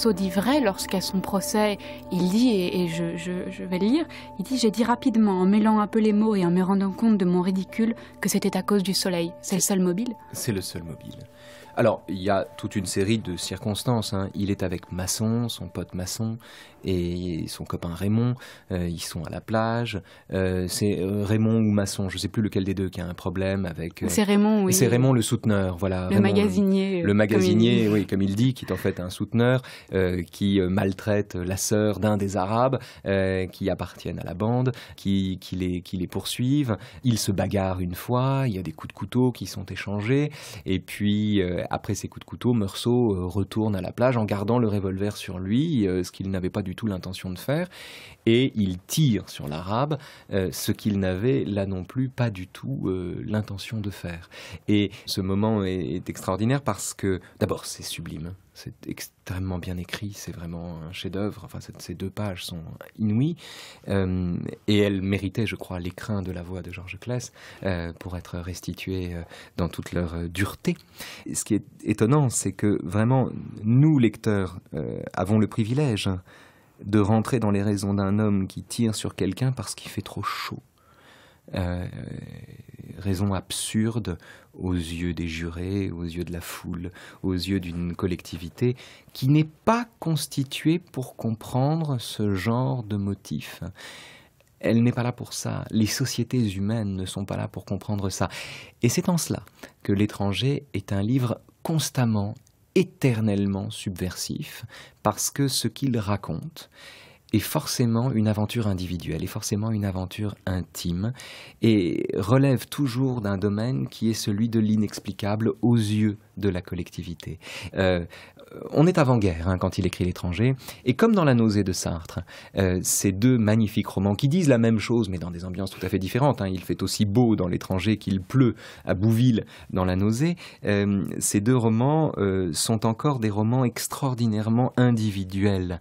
Marceau dit vrai lorsqu'à son procès, il dit, et, je, vais le lire, il dit J'ai dit rapidement, en mêlant un peu les mots et en me rendant compte de mon ridicule, que c'était à cause du soleil. C'est le seul mobile C'est le seul mobile. Alors, il y a toute une série de circonstances. Hein. Il est avec Masson, son pote Masson, et son copain Raymond, euh, ils sont à la plage. Euh, c'est euh, Raymond ou Masson, je ne sais plus lequel des deux qui a un problème avec. c'est Raymond, oui. C'est Raymond le souteneur, voilà. Le magasinier. Le magasinier, oui, comme il dit, qui est en fait un souteneur qui maltraite la sœur d'un des Arabes qui appartiennent à la bande, qui, les, qui les poursuivent. Ils se bagarrent une fois, il y a des coups de couteau qui sont échangés, et puis après ces coups de couteau, Meursault retourne à la plage en gardant le revolver sur lui, ce qu'il n'avait pas du du tout l'intention de faire, et il tire sur l'arabe euh, ce qu'il n'avait là non plus pas du tout euh, l'intention de faire. Et ce moment est, extraordinaire parce que, d'abord, c'est sublime. Hein. C'est extrêmement bien écrit, c'est vraiment un chef-d'œuvre. Enfin, ces deux pages sont inouïes. Euh, et elles méritaient, je crois, l'écrin de la voix de Georges Clès pour être restituées dans toute leur dureté. Et ce qui est étonnant, c'est que vraiment, nous, lecteurs, avons le privilège hein, de rentrer dans les raisons d'un homme qui tire sur quelqu'un parce qu'il fait trop chaud. Euh, raison absurde aux yeux des jurés, aux yeux de la foule, aux yeux d'une collectivité qui n'est pas constituée pour comprendre ce genre de motif. Elle n'est pas là pour ça. Les sociétés humaines ne sont pas là pour comprendre ça. Et c'est en cela que L'étranger est un livre constamment éternellement subversif parce que ce qu'il raconte est forcément une aventure individuelle, est forcément une aventure intime et relève toujours d'un domaine qui est celui de l'inexplicable aux yeux de la collectivité. Euh, euh, on est avant-guerre hein, quand il écrit L'étranger, et comme dans La nausée de Sartre, euh, ces deux magnifiques romans qui disent la même chose, mais dans des ambiances tout à fait différentes, hein, il fait aussi beau dans L'étranger qu'il pleut à Bouville dans La nausée, euh, ces deux romans sont encore des romans extraordinairement individuels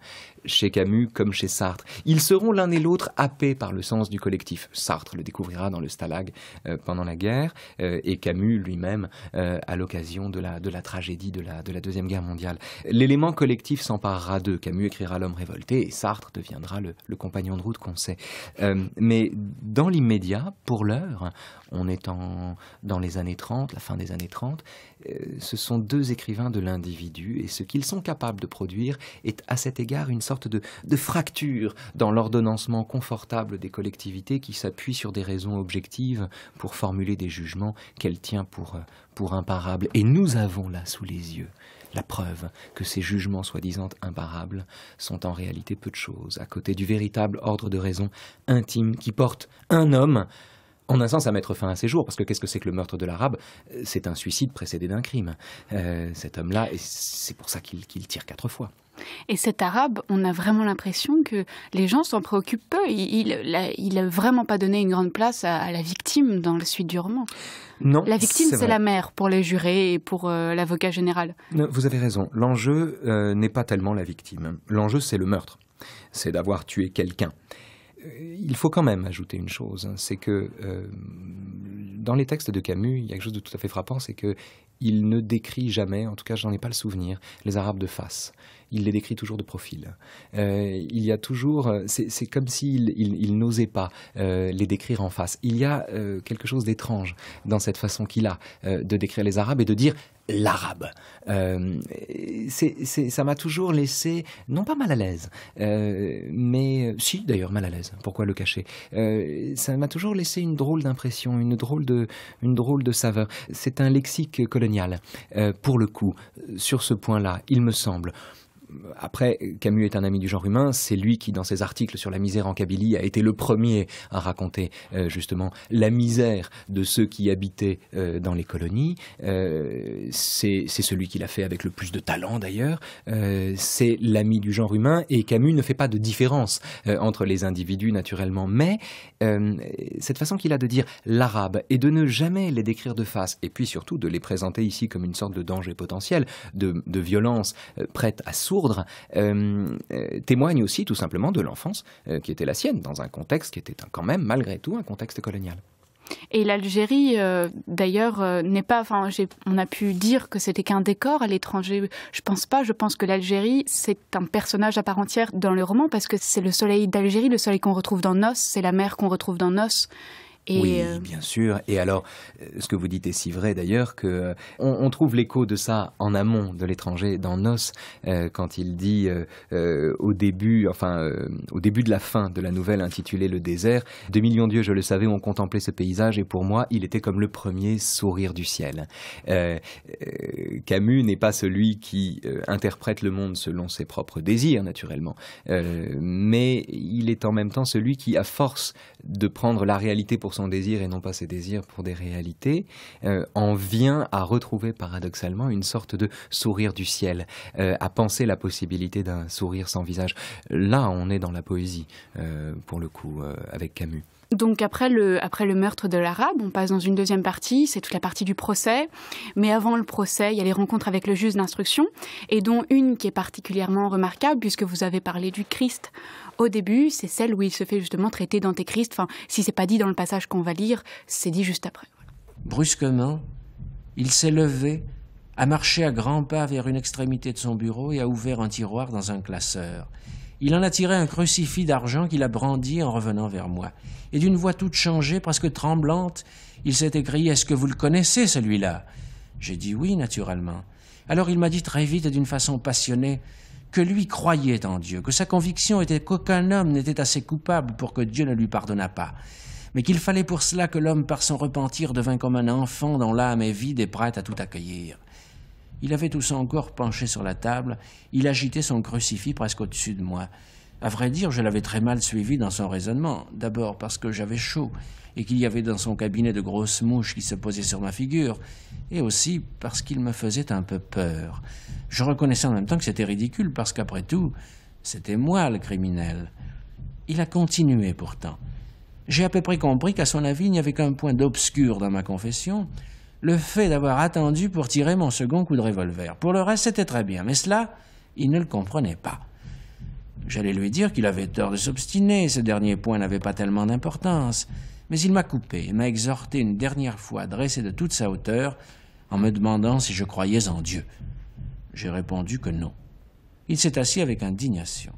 chez Camus comme chez Sartre. Ils seront l'un et l'autre happés par le sens du collectif. Sartre le découvrira dans le Stalag euh, pendant la guerre euh, et Camus lui-même euh, à l'occasion de la, de la tragédie de la, de la Deuxième Guerre mondiale. L'élément collectif s'emparera d'eux. Camus écrira L'homme révolté et Sartre deviendra le, le compagnon de route qu'on sait. mais dans l'immédiat, pour l'heure, on est dans les années 30, la fin des années 30, ce sont deux écrivains de l'individu et ce qu'ils sont capables de produire est à cet égard une sorte de, fracture dans l'ordonnancement confortable des collectivités qui s'appuie sur des raisons objectives pour formuler des jugements qu'elle tient pour, euh, pour imparables. Et nous avons là sous les yeux la preuve que ces jugements soi-disant imparables sont en réalité peu de choses, à côté du véritable ordre de raison intime qui porte un homme, en un sens, à mettre fin à ses jours, parce que qu'est-ce que c'est que le meurtre de l'arabe C'est un suicide précédé d'un crime. Euh, cet homme-là, c'est pour ça qu'il tire quatre fois. Et cet arabe, on a vraiment l'impression que les gens s'en préoccupent peu. Il n'a vraiment pas donné une grande place à, la victime dans la suite du roman. Non. La victime, c'est la mère pour les jurés et pour euh, l'avocat général. Vous avez raison. L'enjeu euh, n'est pas tellement la victime. L'enjeu, c'est le meurtre. C'est d'avoir tué quelqu'un. Euh, il faut quand même ajouter une chose, hein. c'est que dans les textes de Camus, il y a quelque chose de tout à fait frappant, c'est qu'il ne décrit jamais, en tout cas je n'en ai pas le souvenir, les Arabes de face il les décrit toujours de profil. Euh, il y a toujours, euh, c'est comme s'il il, il, n'osait pas euh, les décrire en face. Il y a euh, quelque chose d'étrange dans cette façon qu'il a euh, de décrire les Arabes et de dire l'arabe. Euh, ça m'a toujours laissé, non pas mal à l'aise, euh, mais si d'ailleurs mal à l'aise, pourquoi le cacher euh, Ça m'a toujours laissé une drôle d'impression, une, drôle de, une drôle de saveur. C'est un lexique colonial, pour le coup, sur ce point-là, il me semble après, Camus est un ami du genre humain. C'est lui qui, dans ses articles sur la misère en Kabylie, a été le premier à raconter euh, justement la misère de ceux qui habitaient euh, dans les colonies. Euh, c'est celui qui l'a fait avec le plus de talent d'ailleurs. c'est l'ami du genre humain et Camus ne fait pas de différence entre les individus naturellement. Mais cette façon qu'il a de dire l'arabe et de ne jamais les décrire de face et puis surtout de les présenter ici comme une sorte de danger potentiel, de, violence prête à sourd euh, euh, témoigne aussi tout simplement de l'enfance euh, qui était la sienne, dans un contexte qui était quand même malgré tout un contexte colonial. Et l'Algérie, d'ailleurs, n'est pas. Enfin, on a pu dire que c'était qu'un décor à l'étranger. Je pense pas. Je pense que l'Algérie, c'est un personnage à part entière dans le roman parce que c'est le soleil d'Algérie, le soleil qu'on retrouve dans Nos, c'est la mer qu'on retrouve dans Nos oui, euh, bien sûr. Et alors, euh, ce que vous dites est si vrai d'ailleurs que euh, on, trouve l'écho de ça en amont de l'étranger dans Nos quand il dit au début, enfin au début de la fin de la nouvelle intitulée Le désert, deux millions d'yeux, je le savais, ont contemplé ce paysage et pour moi, il était comme le premier sourire du ciel. Camus n'est pas celui qui interprète le monde selon ses propres désirs, naturellement, mais il est en même temps celui qui, à force de prendre la réalité pour son désir et non pas ses désirs pour des réalités, euh, en vient à retrouver paradoxalement une sorte de sourire du ciel, euh, à penser la possibilité d'un sourire sans visage. Là, on est dans la poésie, euh, pour le coup, avec Camus. Donc après le, meurtre de l'arabe, on passe dans une deuxième partie, c'est toute la partie du procès. Mais avant le procès, il y a les rencontres avec le juge d'instruction, et dont une qui est particulièrement remarquable, puisque vous avez parlé du Christ au début, c'est celle où il se fait justement traiter d'antéchrist. Enfin, si c'est pas dit dans le passage qu'on va lire, c'est dit juste après. Brusquement, il s'est levé, a marché à grands pas vers une extrémité de son bureau et a ouvert un tiroir dans un classeur. Il en a tiré un crucifix d'argent qu'il a brandi en revenant vers moi. Et d'une voix toute changée, presque tremblante, il s'est écrié Est-ce que vous le connaissez, celui-là J'ai dit oui, naturellement. Alors il m'a dit très vite et d'une façon passionnée que lui croyait en Dieu, que sa conviction était qu'aucun homme n'était assez coupable pour que Dieu ne lui pardonnât pas, mais qu'il fallait pour cela que l'homme par son repentir devint comme un enfant dont l'âme est vide et prête à tout accueillir. Il avait tout son encore penché sur la table, il agitait son crucifix presque au-dessus de moi. À vrai dire, je l'avais très mal suivi dans son raisonnement, d'abord parce que j'avais chaud et qu'il y avait dans son cabinet de grosses mouches qui se posaient sur ma figure, et aussi parce qu'il me faisait un peu peur. Je reconnaissais en même temps que c'était ridicule, parce qu'après tout, c'était moi le criminel. Il a continué pourtant. J'ai à peu près compris qu'à son avis, il n'y avait qu'un point d'obscur dans ma confession, le fait d'avoir attendu pour tirer mon second coup de revolver. Pour le reste, c'était très bien, mais cela, il ne le comprenait pas. J'allais lui dire qu'il avait tort de s'obstiner, ce dernier point n'avait pas tellement d'importance, mais il m'a coupé et m'a exhorté une dernière fois, à dresser de toute sa hauteur, en me demandant si je croyais en Dieu. J'ai répondu que non. Il s'est assis avec indignation.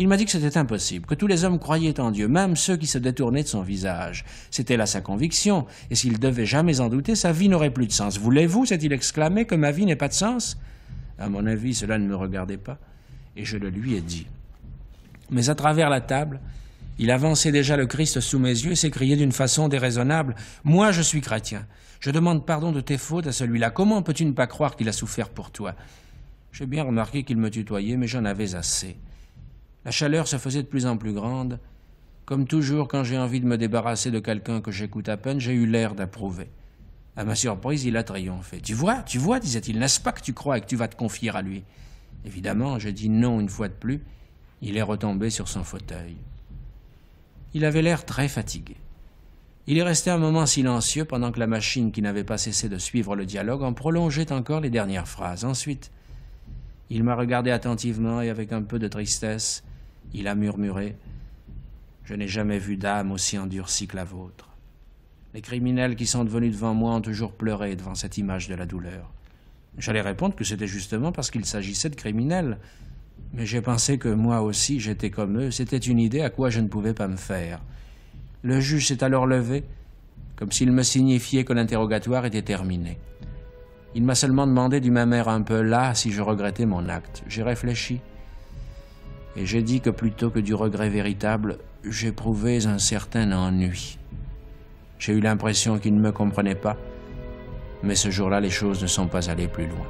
Il m'a dit que c'était impossible, que tous les hommes croyaient en Dieu, même ceux qui se détournaient de son visage. C'était là sa conviction, et s'il devait jamais en douter, sa vie n'aurait plus de sens. Voulez-vous, s'est-il exclamé, que ma vie n'ait pas de sens À mon avis, cela ne me regardait pas, et je le lui ai dit. Mais à travers la table, il avançait déjà le Christ sous mes yeux et s'écriait d'une façon déraisonnable Moi, je suis chrétien. Je demande pardon de tes fautes à celui-là. Comment peux-tu ne pas croire qu'il a souffert pour toi J'ai bien remarqué qu'il me tutoyait, mais j'en avais assez. La chaleur se faisait de plus en plus grande. Comme toujours, quand j'ai envie de me débarrasser de quelqu'un que j'écoute à peine, j'ai eu l'air d'approuver. À ma surprise, il a triomphé. Tu vois, tu vois, disait-il, n'est-ce pas que tu crois et que tu vas te confier à lui Évidemment, j'ai dit non une fois de plus. Il est retombé sur son fauteuil. Il avait l'air très fatigué. Il est resté un moment silencieux pendant que la machine qui n'avait pas cessé de suivre le dialogue en prolongeait encore les dernières phrases. Ensuite, il m'a regardé attentivement et avec un peu de tristesse il a murmuré Je n'ai jamais vu d'âme aussi endurcie que la vôtre. Les criminels qui sont devenus devant moi ont toujours pleuré devant cette image de la douleur. J'allais répondre que c'était justement parce qu'il s'agissait de criminels. Mais j'ai pensé que moi aussi j'étais comme eux, c'était une idée à quoi je ne pouvais pas me faire. Le juge s'est alors levé, comme s'il me signifiait que l'interrogatoire était terminé. Il m'a seulement demandé du même air un peu là si je regrettais mon acte. J'ai réfléchi et j'ai dit que plutôt que du regret véritable, j'éprouvais un certain ennui. J'ai eu l'impression qu'il ne me comprenait pas, mais ce jour-là, les choses ne sont pas allées plus loin.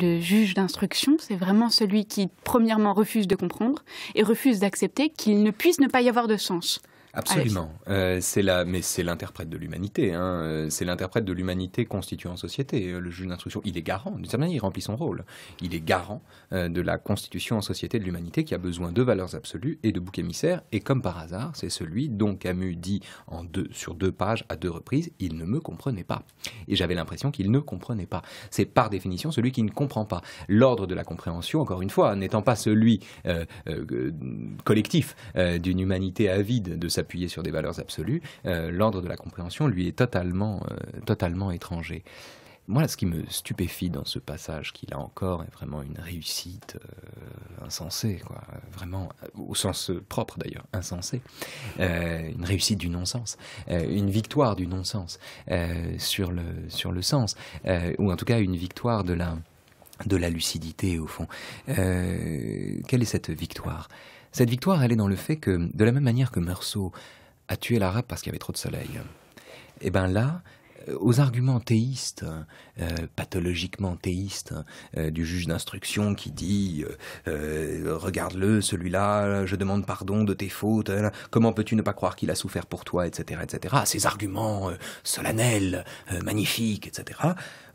le juge d'instruction, c'est vraiment celui qui, premièrement, refuse de comprendre et refuse d'accepter qu'il ne puisse ne pas y avoir de sens. Absolument. Euh, c'est la, mais c'est l'interprète de l'humanité. Hein. Euh, c'est l'interprète de l'humanité en société. Euh, le juge d'instruction, il est garant. D'une certaine manière, il remplit son rôle. Il est garant de la constitution en société de l'humanité qui a besoin de valeurs absolues et de boucs émissaires. Et comme par hasard, c'est celui dont Camus dit en deux, sur deux pages à deux reprises, il ne me comprenait pas. Et j'avais l'impression qu'il ne comprenait pas. C'est par définition celui qui ne comprend pas. L'ordre de la compréhension, encore une fois, n'étant pas celui collectif d'une humanité avide de sa appuyé sur des valeurs absolues, euh, l'ordre de la compréhension lui est totalement, euh, totalement étranger. Moi, ce qui me stupéfie dans ce passage, qui là encore est vraiment une réussite euh, insensée, quoi, vraiment au sens propre d'ailleurs, insensée, une réussite du non-sens, une victoire du non-sens sur le sens, ou en tout cas une victoire de la lucidité au fond. quelle est cette victoire cette victoire, elle est dans le fait que, de la même manière que Meursault a tué l'arabe parce qu'il y avait trop de soleil, et eh bien là, euh, aux arguments théistes, euh, pathologiquement théistes, euh, du juge d'instruction qui dit Regarde-le, celui-là, je demande pardon de tes fautes, comment peux-tu ne pas croire qu'il a souffert pour toi, etc. etc. Ces arguments solennels, magnifiques, etc.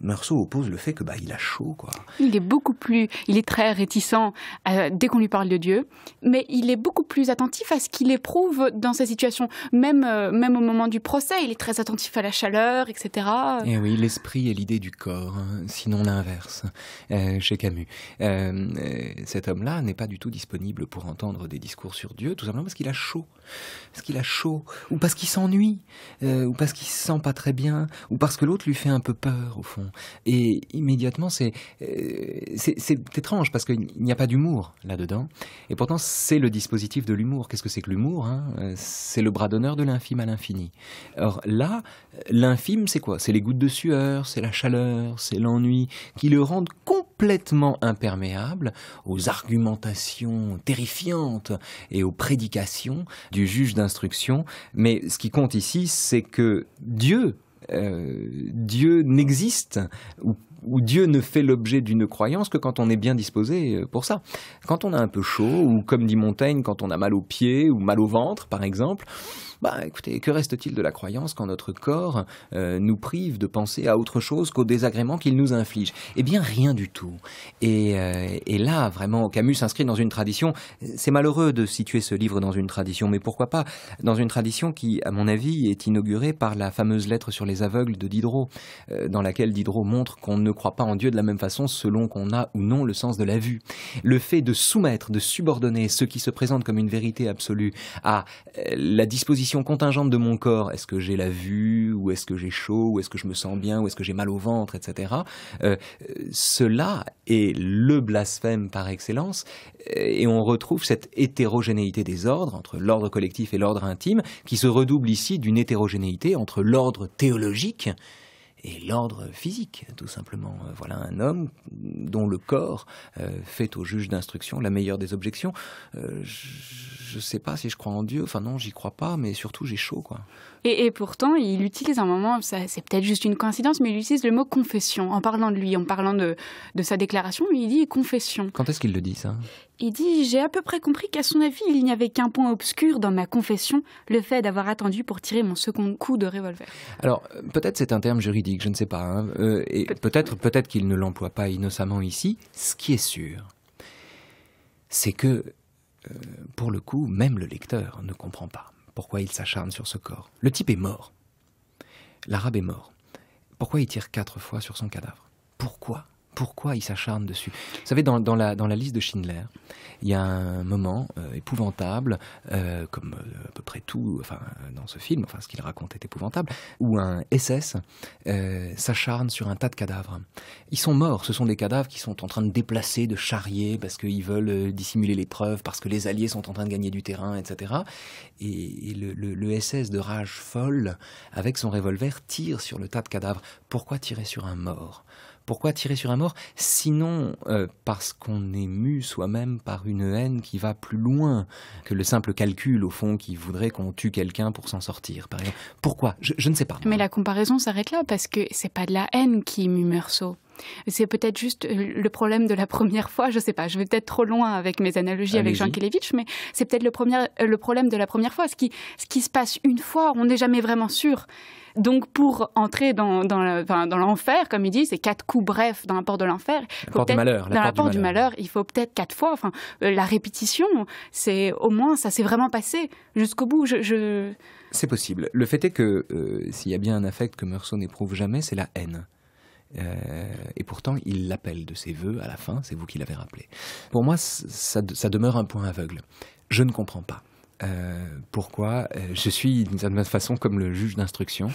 Meursault oppose le fait que bah, il a chaud. Quoi. Il est beaucoup plus, il est très réticent euh, dès qu'on lui parle de Dieu, mais il est beaucoup plus attentif à ce qu'il éprouve dans sa situation. Même, euh, même au moment du procès, il est très attentif à la chaleur, etc. Et eh oui, l'esprit est l'idée du corps, hein, sinon l'inverse, euh, chez Camus. cet homme-là n'est pas du tout disponible pour entendre des discours sur Dieu, tout simplement parce qu'il a chaud parce qu'il a chaud, ou parce qu'il s'ennuie, euh, ou parce qu'il se sent pas très bien, ou parce que l'autre lui fait un peu peur au fond. Et immédiatement, c'est euh, c'est étrange parce qu'il n'y a pas d'humour là-dedans. Et pourtant, c'est le dispositif de l'humour. Qu'est-ce que c'est que l'humour hein C'est le bras d'honneur de l'infime à l'infini. Alors là, l'infime, c'est quoi C'est les gouttes de sueur, c'est la chaleur, c'est l'ennui qui le rendent complètement complètement imperméable aux argumentations terrifiantes et aux prédications du juge d'instruction. Mais ce qui compte ici, c'est que Dieu, euh, Dieu n'existe ou Dieu ne fait l'objet d'une croyance que quand on est bien disposé euh, pour ça. Quand on a un peu chaud, ou comme dit Montaigne, quand on a mal aux pieds ou mal au ventre, par exemple, bah écoutez, que reste-t-il de la croyance quand notre corps euh, nous prive de penser à autre chose qu'au désagrément qu'il nous inflige Eh bien rien du tout. Euh, et, là, vraiment, Camus s'inscrit dans une tradition, c'est malheureux de situer ce livre dans une tradition, mais pourquoi pas dans une tradition qui, à mon avis, est inaugurée par la fameuse lettre sur les aveugles de Diderot, euh, dans laquelle Diderot montre qu'on ne croit pas en Dieu de la même façon selon qu'on a ou non le sens de la vue. Le fait de soumettre, de subordonner ce qui se présente comme une vérité absolue à la disposition contingente de mon corps, est-ce que j'ai la vue, ou est-ce que j'ai chaud, ou est-ce que je me sens bien, ou est-ce que j'ai mal au ventre, etc. Euh, cela est le blasphème par excellence, euh, et on retrouve cette hétérogénéité des ordres, entre l'ordre collectif et l'ordre intime, qui se redouble ici d'une hétérogénéité entre l'ordre théologique, et l'ordre physique, tout simplement. Euh, voilà un homme dont le corps euh, fait au juge d'instruction la meilleure des objections. Euh, je ne sais pas si je crois en Dieu, enfin non, j'y crois pas, mais surtout j'ai chaud, quoi. Et, pourtant, il utilise un moment, c'est peut-être juste une coïncidence, mais il utilise le mot confession en parlant de lui, en parlant de, de sa déclaration, il dit confession. Quand est-ce qu'il le dit ça Il dit J'ai à peu près compris qu'à son avis, il n'y avait qu'un point obscur dans ma confession, le fait d'avoir attendu pour tirer mon second coup de revolver. Alors, peut-être c'est un terme juridique je ne sais pas. Hein. Euh, et peut-être, peut-être qu'il ne l'emploie pas innocemment ici. Ce qui est sûr, c'est que, euh, pour le coup, même le lecteur ne comprend pas pourquoi il s'acharne sur ce corps. Le type est mort. L'arabe est mort. Pourquoi il tire quatre fois sur son cadavre Pourquoi pourquoi il s'acharne dessus. Vous savez, dans, la, liste de Schindler, il y a un moment euh, épouvantable, euh, comme euh, à peu près tout enfin, dans ce film, enfin, ce qu'il raconte est épouvantable, où un SS s'acharne sur un tas de cadavres. Ils sont morts, ce sont des cadavres qui sont en train de déplacer, de charrier, parce qu'ils veulent dissimuler les preuves, parce que les Alliés sont en train de gagner du terrain, etc. Et, le SS de rage folle, avec son revolver, tire sur le tas de cadavres. Pourquoi tirer sur un mort pourquoi tirer sur un mort Sinon, euh, parce qu'on est mu soi-même par une haine qui va plus loin que le simple calcul, au fond, qui voudrait qu'on tue quelqu'un pour s'en sortir, par exemple. Pourquoi je, ne sais pas. Mais la comparaison s'arrête là, parce que c'est pas de la haine qui mue Meursault. C'est peut-être juste le problème de la première fois, je ne sais pas, je vais peut-être trop loin avec mes analogies avec Jean Kelevitch, mais c'est peut-être euh, le, problème de la première fois. Ce qui, ce qui se passe une fois, on n'est jamais vraiment sûr. Donc, pour entrer dans, l'enfer, comme il dit, c'est quatre coups brefs dans la porte de l'enfer. dans la porte du malheur. il faut peut-être quatre fois. Enfin, euh, la répétition, c'est au moins, ça s'est vraiment passé jusqu'au bout. C'est possible. Le fait est que euh, s'il y a bien un affect que Meursault n'éprouve jamais, c'est la haine. Euh, et pourtant, il l'appelle de ses voeux à la fin, c'est vous qui l'avez rappelé. Pour moi, ça, demeure un point aveugle. Je ne comprends pas. Euh, pourquoi euh, je suis d'une certaine façon comme le juge d'instruction.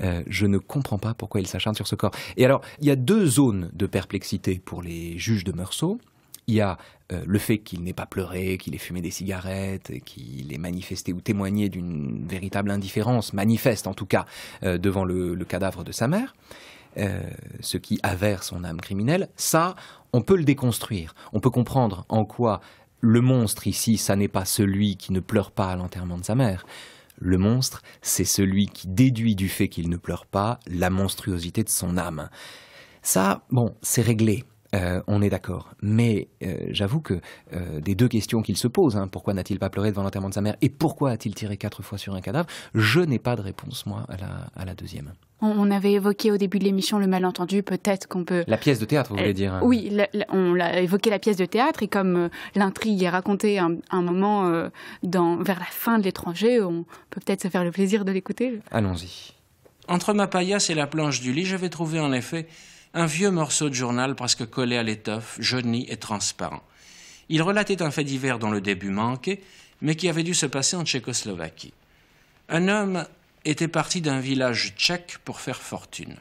Euh, je ne comprends pas pourquoi il s'acharne sur ce corps. Et alors, il y a deux zones de perplexité pour les juges de Meursault. Il y a le fait qu'il n'ait pas pleuré, qu'il ait fumé des cigarettes, qu'il ait manifesté ou témoigné d'une véritable indifférence, manifeste en tout cas, devant le, le, cadavre de sa mère, ce qui avère son âme criminelle. Ça, on peut le déconstruire. On peut comprendre en quoi le monstre ici, ça n'est pas celui qui ne pleure pas à l'enterrement de sa mère. Le monstre, c'est celui qui déduit du fait qu'il ne pleure pas la monstruosité de son âme. Ça, bon, c'est réglé. Euh, on est d'accord. Mais euh, j'avoue que euh, des deux questions qu'il se pose, hein, pourquoi n'a-t-il pas pleuré devant l'enterrement de sa mère et pourquoi a-t-il tiré quatre fois sur un cadavre, je n'ai pas de réponse, moi, à la deuxième. On, avait évoqué au début de l'émission le malentendu, peut-être qu'on peut... La pièce de théâtre, vous voulez euh, dire hein. Oui, on a évoqué la pièce de théâtre, et comme euh, l'intrigue est racontée un, moment euh, vers la fin de l'étranger, on peut peut-être se faire le plaisir de l'écouter. Allons-y. Entre ma paillasse et la planche du lit, j'avais trouvé en effet un vieux morceau de journal presque collé à l'étoffe, jauni et transparent. Il relatait un fait divers dont le début manquait, mais qui avait dû se passer en Tchécoslovaquie. Un homme était parti d'un village tchèque pour faire fortune.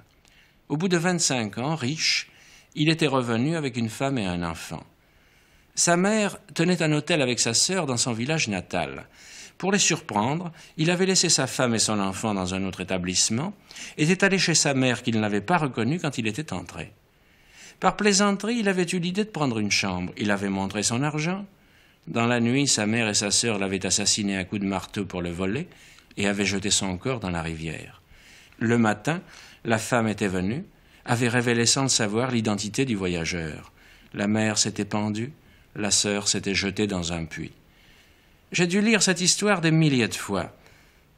Au bout de 25 ans, riche, il était revenu avec une femme et un enfant. Sa mère tenait un hôtel avec sa sœur dans son village natal. Pour les surprendre, il avait laissé sa femme et son enfant dans un autre établissement, et était allé chez sa mère qu'il n'avait pas reconnue quand il était entré. Par plaisanterie, il avait eu l'idée de prendre une chambre. Il avait montré son argent. Dans la nuit, sa mère et sa sœur l'avaient assassiné à coups de marteau pour le voler, et avait jeté son corps dans la rivière. Le matin, la femme était venue, avait révélé sans savoir l'identité du voyageur. La mère s'était pendue, la sœur s'était jetée dans un puits. J'ai dû lire cette histoire des milliers de fois.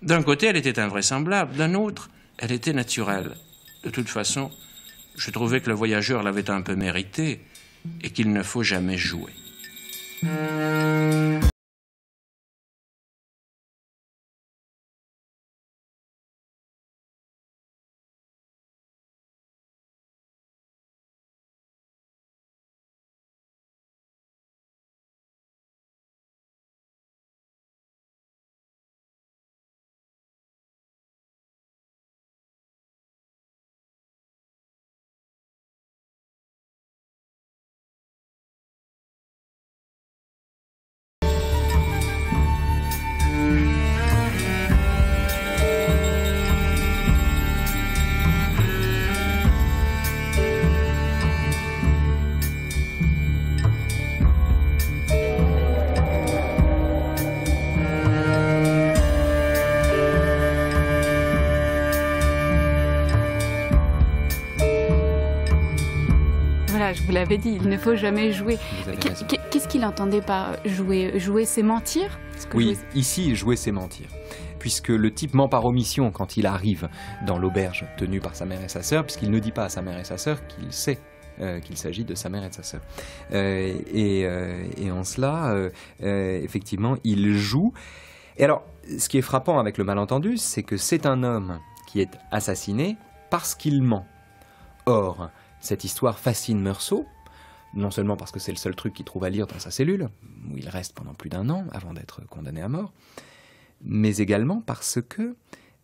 D'un côté, elle était invraisemblable, d'un autre, elle était naturelle. De toute façon, je trouvais que le voyageur l'avait un peu mérité et qu'il ne faut jamais jouer. avait dit, il ne faut jamais jouer. Qu'est-ce qu'il entendait par jouer Jouer, c'est mentir Oui, ici, jouer, c'est mentir puisque le type ment par omission quand il arrive dans l'auberge tenue par sa mère et sa sœur, puisqu'il ne dit pas à sa mère et sa sœur qu'il sait. Euh, qu'il s'agit de sa mère et de sa sœur. Euh, et, euh, et, en cela, effectivement, il joue. Et alors, ce qui est frappant avec le malentendu, c'est que c'est un homme qui est assassiné parce qu'il ment. Or, cette histoire fascine Meursault, non seulement parce que c'est le seul truc qu'il trouve à lire dans sa cellule, où il reste pendant plus d'un an avant d'être condamné à mort, mais également parce que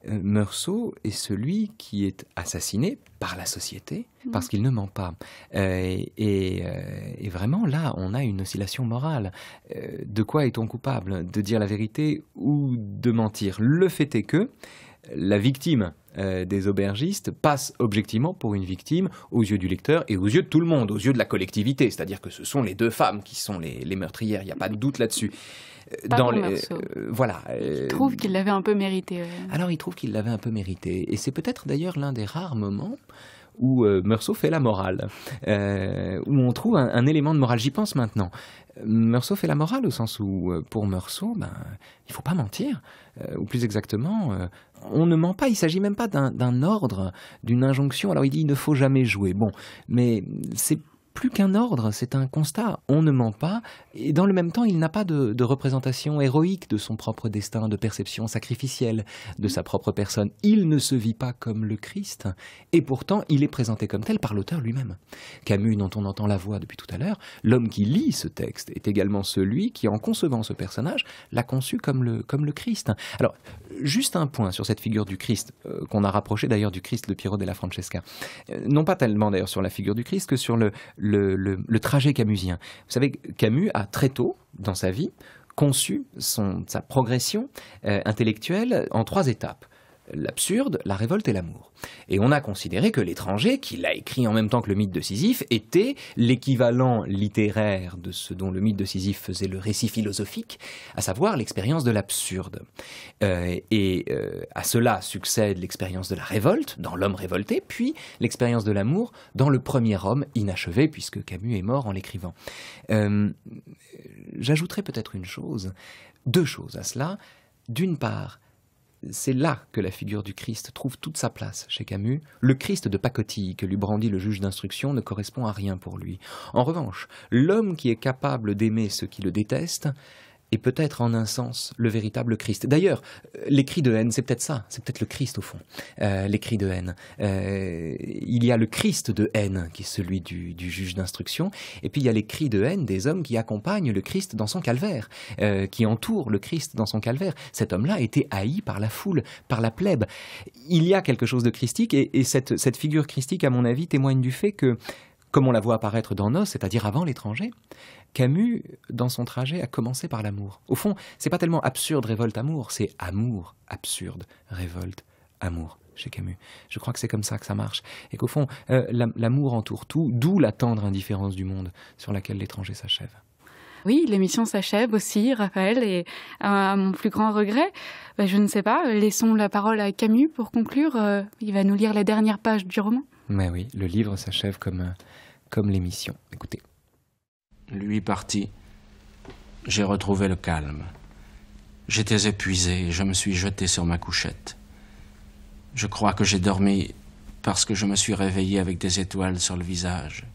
euh, Meursault est celui qui est assassiné par la société, mhm. parce qu'il ne ment pas. Euh, euh, et, vraiment, là, on a une oscillation morale. de quoi est-on coupable De dire la vérité ou de mentir Le fait est que la victime, euh, des aubergistes passe objectivement pour une victime aux yeux du lecteur et aux yeux de tout le monde, aux yeux de la collectivité. C'est-à-dire que ce sont les deux femmes qui sont les, les meurtrières, il n'y a pas de doute là-dessus. Euh, dans les, euh, voilà. Il trouve qu'il l'avait un peu mérité. Alors il trouve qu'il l'avait un peu mérité. Et c'est peut-être d'ailleurs l'un des rares moments où euh, Meursault fait la morale, euh, où on trouve un, élément de morale. J'y pense maintenant. Meursault fait la morale au sens où, euh, pour Meursault, ben, il faut pas mentir, ou plus exactement, on ne ment pas. Il s'agit même pas d'un ordre, d'une injonction. Alors il dit il ne faut jamais jouer. Bon, mais c'est plus qu'un ordre, c'est un constat. On ne ment pas, et dans le même temps, il n'a pas de, représentation héroïque de son propre destin, de perception sacrificielle de sa propre personne. Il ne se vit pas comme le Christ, et pourtant, il est présenté comme tel par l'auteur lui-même. Camus, dont on entend la voix depuis tout à l'heure, l'homme qui lit ce texte est également celui qui, en concevant ce personnage, l'a conçu comme le, comme le Christ. Alors, juste un point sur cette figure du Christ, euh, qu'on a rapproché d'ailleurs du Christ de Piero della Francesca. Euh, non pas tellement d'ailleurs sur la figure du Christ que sur le, le, trajet camusien. Vous savez, Camus a très tôt dans sa vie conçu sa progression euh, intellectuelle en trois étapes l'absurde, la révolte et l'amour. Et on a considéré que l'étranger, qui l'a écrit en même temps que le mythe de Sisyphe, était l'équivalent littéraire de ce dont le mythe de Sisyphe faisait le récit philosophique, à savoir l'expérience de l'absurde. Euh, et euh, à cela succède l'expérience de la révolte dans l'homme révolté, puis l'expérience de l'amour dans le premier homme inachevé, puisque Camus est mort en l'écrivant. Euh, J'ajouterai peut-être une chose, deux choses à cela. D'une part, c'est là que la figure du Christ trouve toute sa place chez Camus. Le Christ de pacotille que lui brandit le juge d'instruction ne correspond à rien pour lui. En revanche, l'homme qui est capable d'aimer ceux qui le détestent et peut-être en un sens le véritable Christ. D'ailleurs, euh, les cris de haine, c'est peut-être ça, c'est peut-être le Christ au fond, euh, les cris de haine. Euh, il y a le Christ de haine, qui est celui du, juge d'instruction, et puis il y a les cris de haine des hommes qui accompagnent le Christ dans son calvaire, qui entourent le Christ dans son calvaire. Cet homme-là était haï par la foule, par la plèbe. Il y a quelque chose de christique, et, cette, cette figure christique, à mon avis, témoigne du fait que comme on la voit apparaître dans Nos, c'est-à-dire avant l'étranger, Camus, dans son trajet, a commencé par l'amour. Au fond, c'est pas tellement absurde, révolte, amour, c'est amour, absurde, révolte, amour chez Camus. Je crois que c'est comme ça que ça marche. Et qu'au fond, euh, l'amour entoure tout, d'où la tendre indifférence du monde sur laquelle l'étranger s'achève. Oui, l'émission s'achève aussi, Raphaël, et à mon plus grand regret, bah, je ne sais pas, laissons la parole à Camus pour conclure. Euh, il va nous lire la dernière page du roman. Mais oui, le livre s'achève comme, euh, comme l'émission. Écoutez. Lui parti, j'ai retrouvé le calme. J'étais épuisé et je me suis jeté sur ma couchette. Je crois que j'ai dormi parce que je me suis réveillé avec des étoiles sur le visage.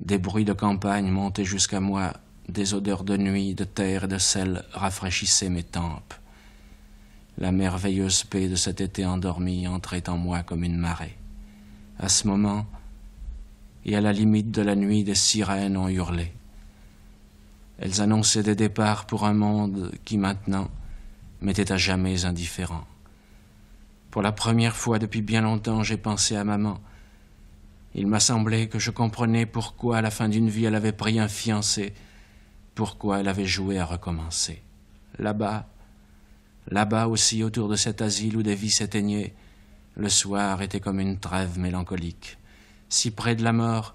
Des bruits de campagne montaient jusqu'à moi, des odeurs de nuit, de terre et de sel rafraîchissaient mes tempes. La merveilleuse paix de cet été endormi entrait en moi comme une marée. À ce moment, et à la limite de la nuit, des sirènes ont hurlé. Elles annonçaient des départs pour un monde qui maintenant m'était à jamais indifférent. Pour la première fois depuis bien longtemps, j'ai pensé à maman. Il m'a semblé que je comprenais pourquoi, à la fin d'une vie, elle avait pris un fiancé, pourquoi elle avait joué à recommencer. Là-bas, là-bas aussi, autour de cet asile où des vies s'éteignaient, le soir était comme une trêve mélancolique si près de la mort.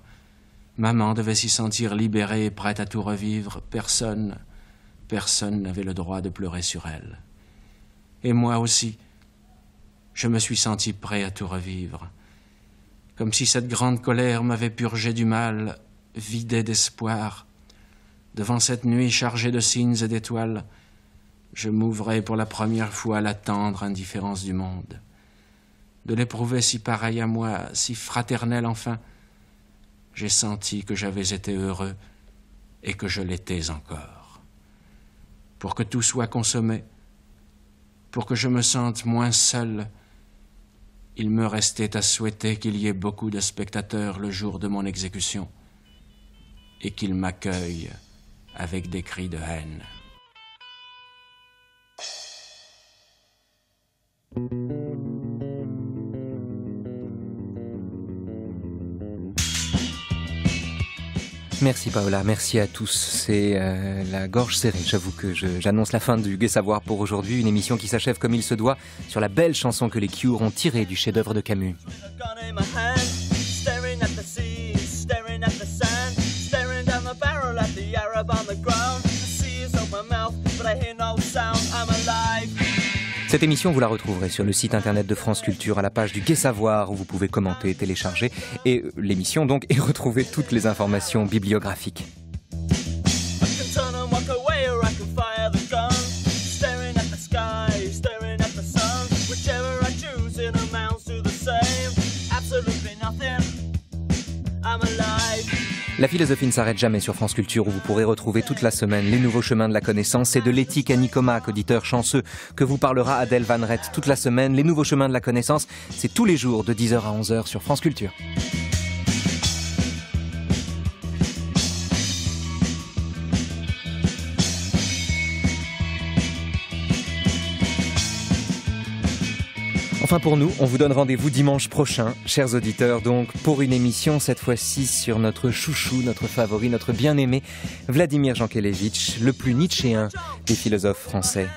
Maman devait s'y sentir libérée et prête à tout revivre. Personne, personne n'avait le droit de pleurer sur elle. Et moi aussi, je me suis senti prêt à tout revivre. Comme si cette grande colère m'avait purgé du mal, vidé d'espoir. Devant cette nuit chargée de signes et d'étoiles, je m'ouvrais pour la première fois à la tendre indifférence du monde de l'éprouver si pareil à moi, si fraternel enfin, j'ai senti que j'avais été heureux et que je l'étais encore. Pour que tout soit consommé, pour que je me sente moins seul, il me restait à souhaiter qu'il y ait beaucoup de spectateurs le jour de mon exécution et qu'ils m'accueillent avec des cris de haine. Merci Paola, merci à tous. C'est euh, la gorge serrée. J'avoue que j'annonce la fin du Gai Savoir pour aujourd'hui, une émission qui s'achève comme il se doit sur la belle chanson que les Cure ont tirée du chef-d'œuvre de Camus. Cette émission, vous la retrouverez sur le site internet de France Culture, à la page du Quai Savoir, où vous pouvez commenter, télécharger et euh, l'émission donc et retrouver toutes les informations bibliographiques. La philosophie ne s'arrête jamais sur France Culture où vous pourrez retrouver toute la semaine les nouveaux chemins de la connaissance et de l'éthique à Nicomac, auditeur chanceux, que vous parlera Adèle Van Rett toute la semaine. Les nouveaux chemins de la connaissance, c'est tous les jours de 10h à 11h sur France Culture. Enfin pour nous, on vous donne rendez-vous dimanche prochain, chers auditeurs, donc pour une émission cette fois-ci sur notre chouchou, notre favori, notre bien-aimé, Vladimir Jankélévitch, le plus nietzschéen des philosophes français.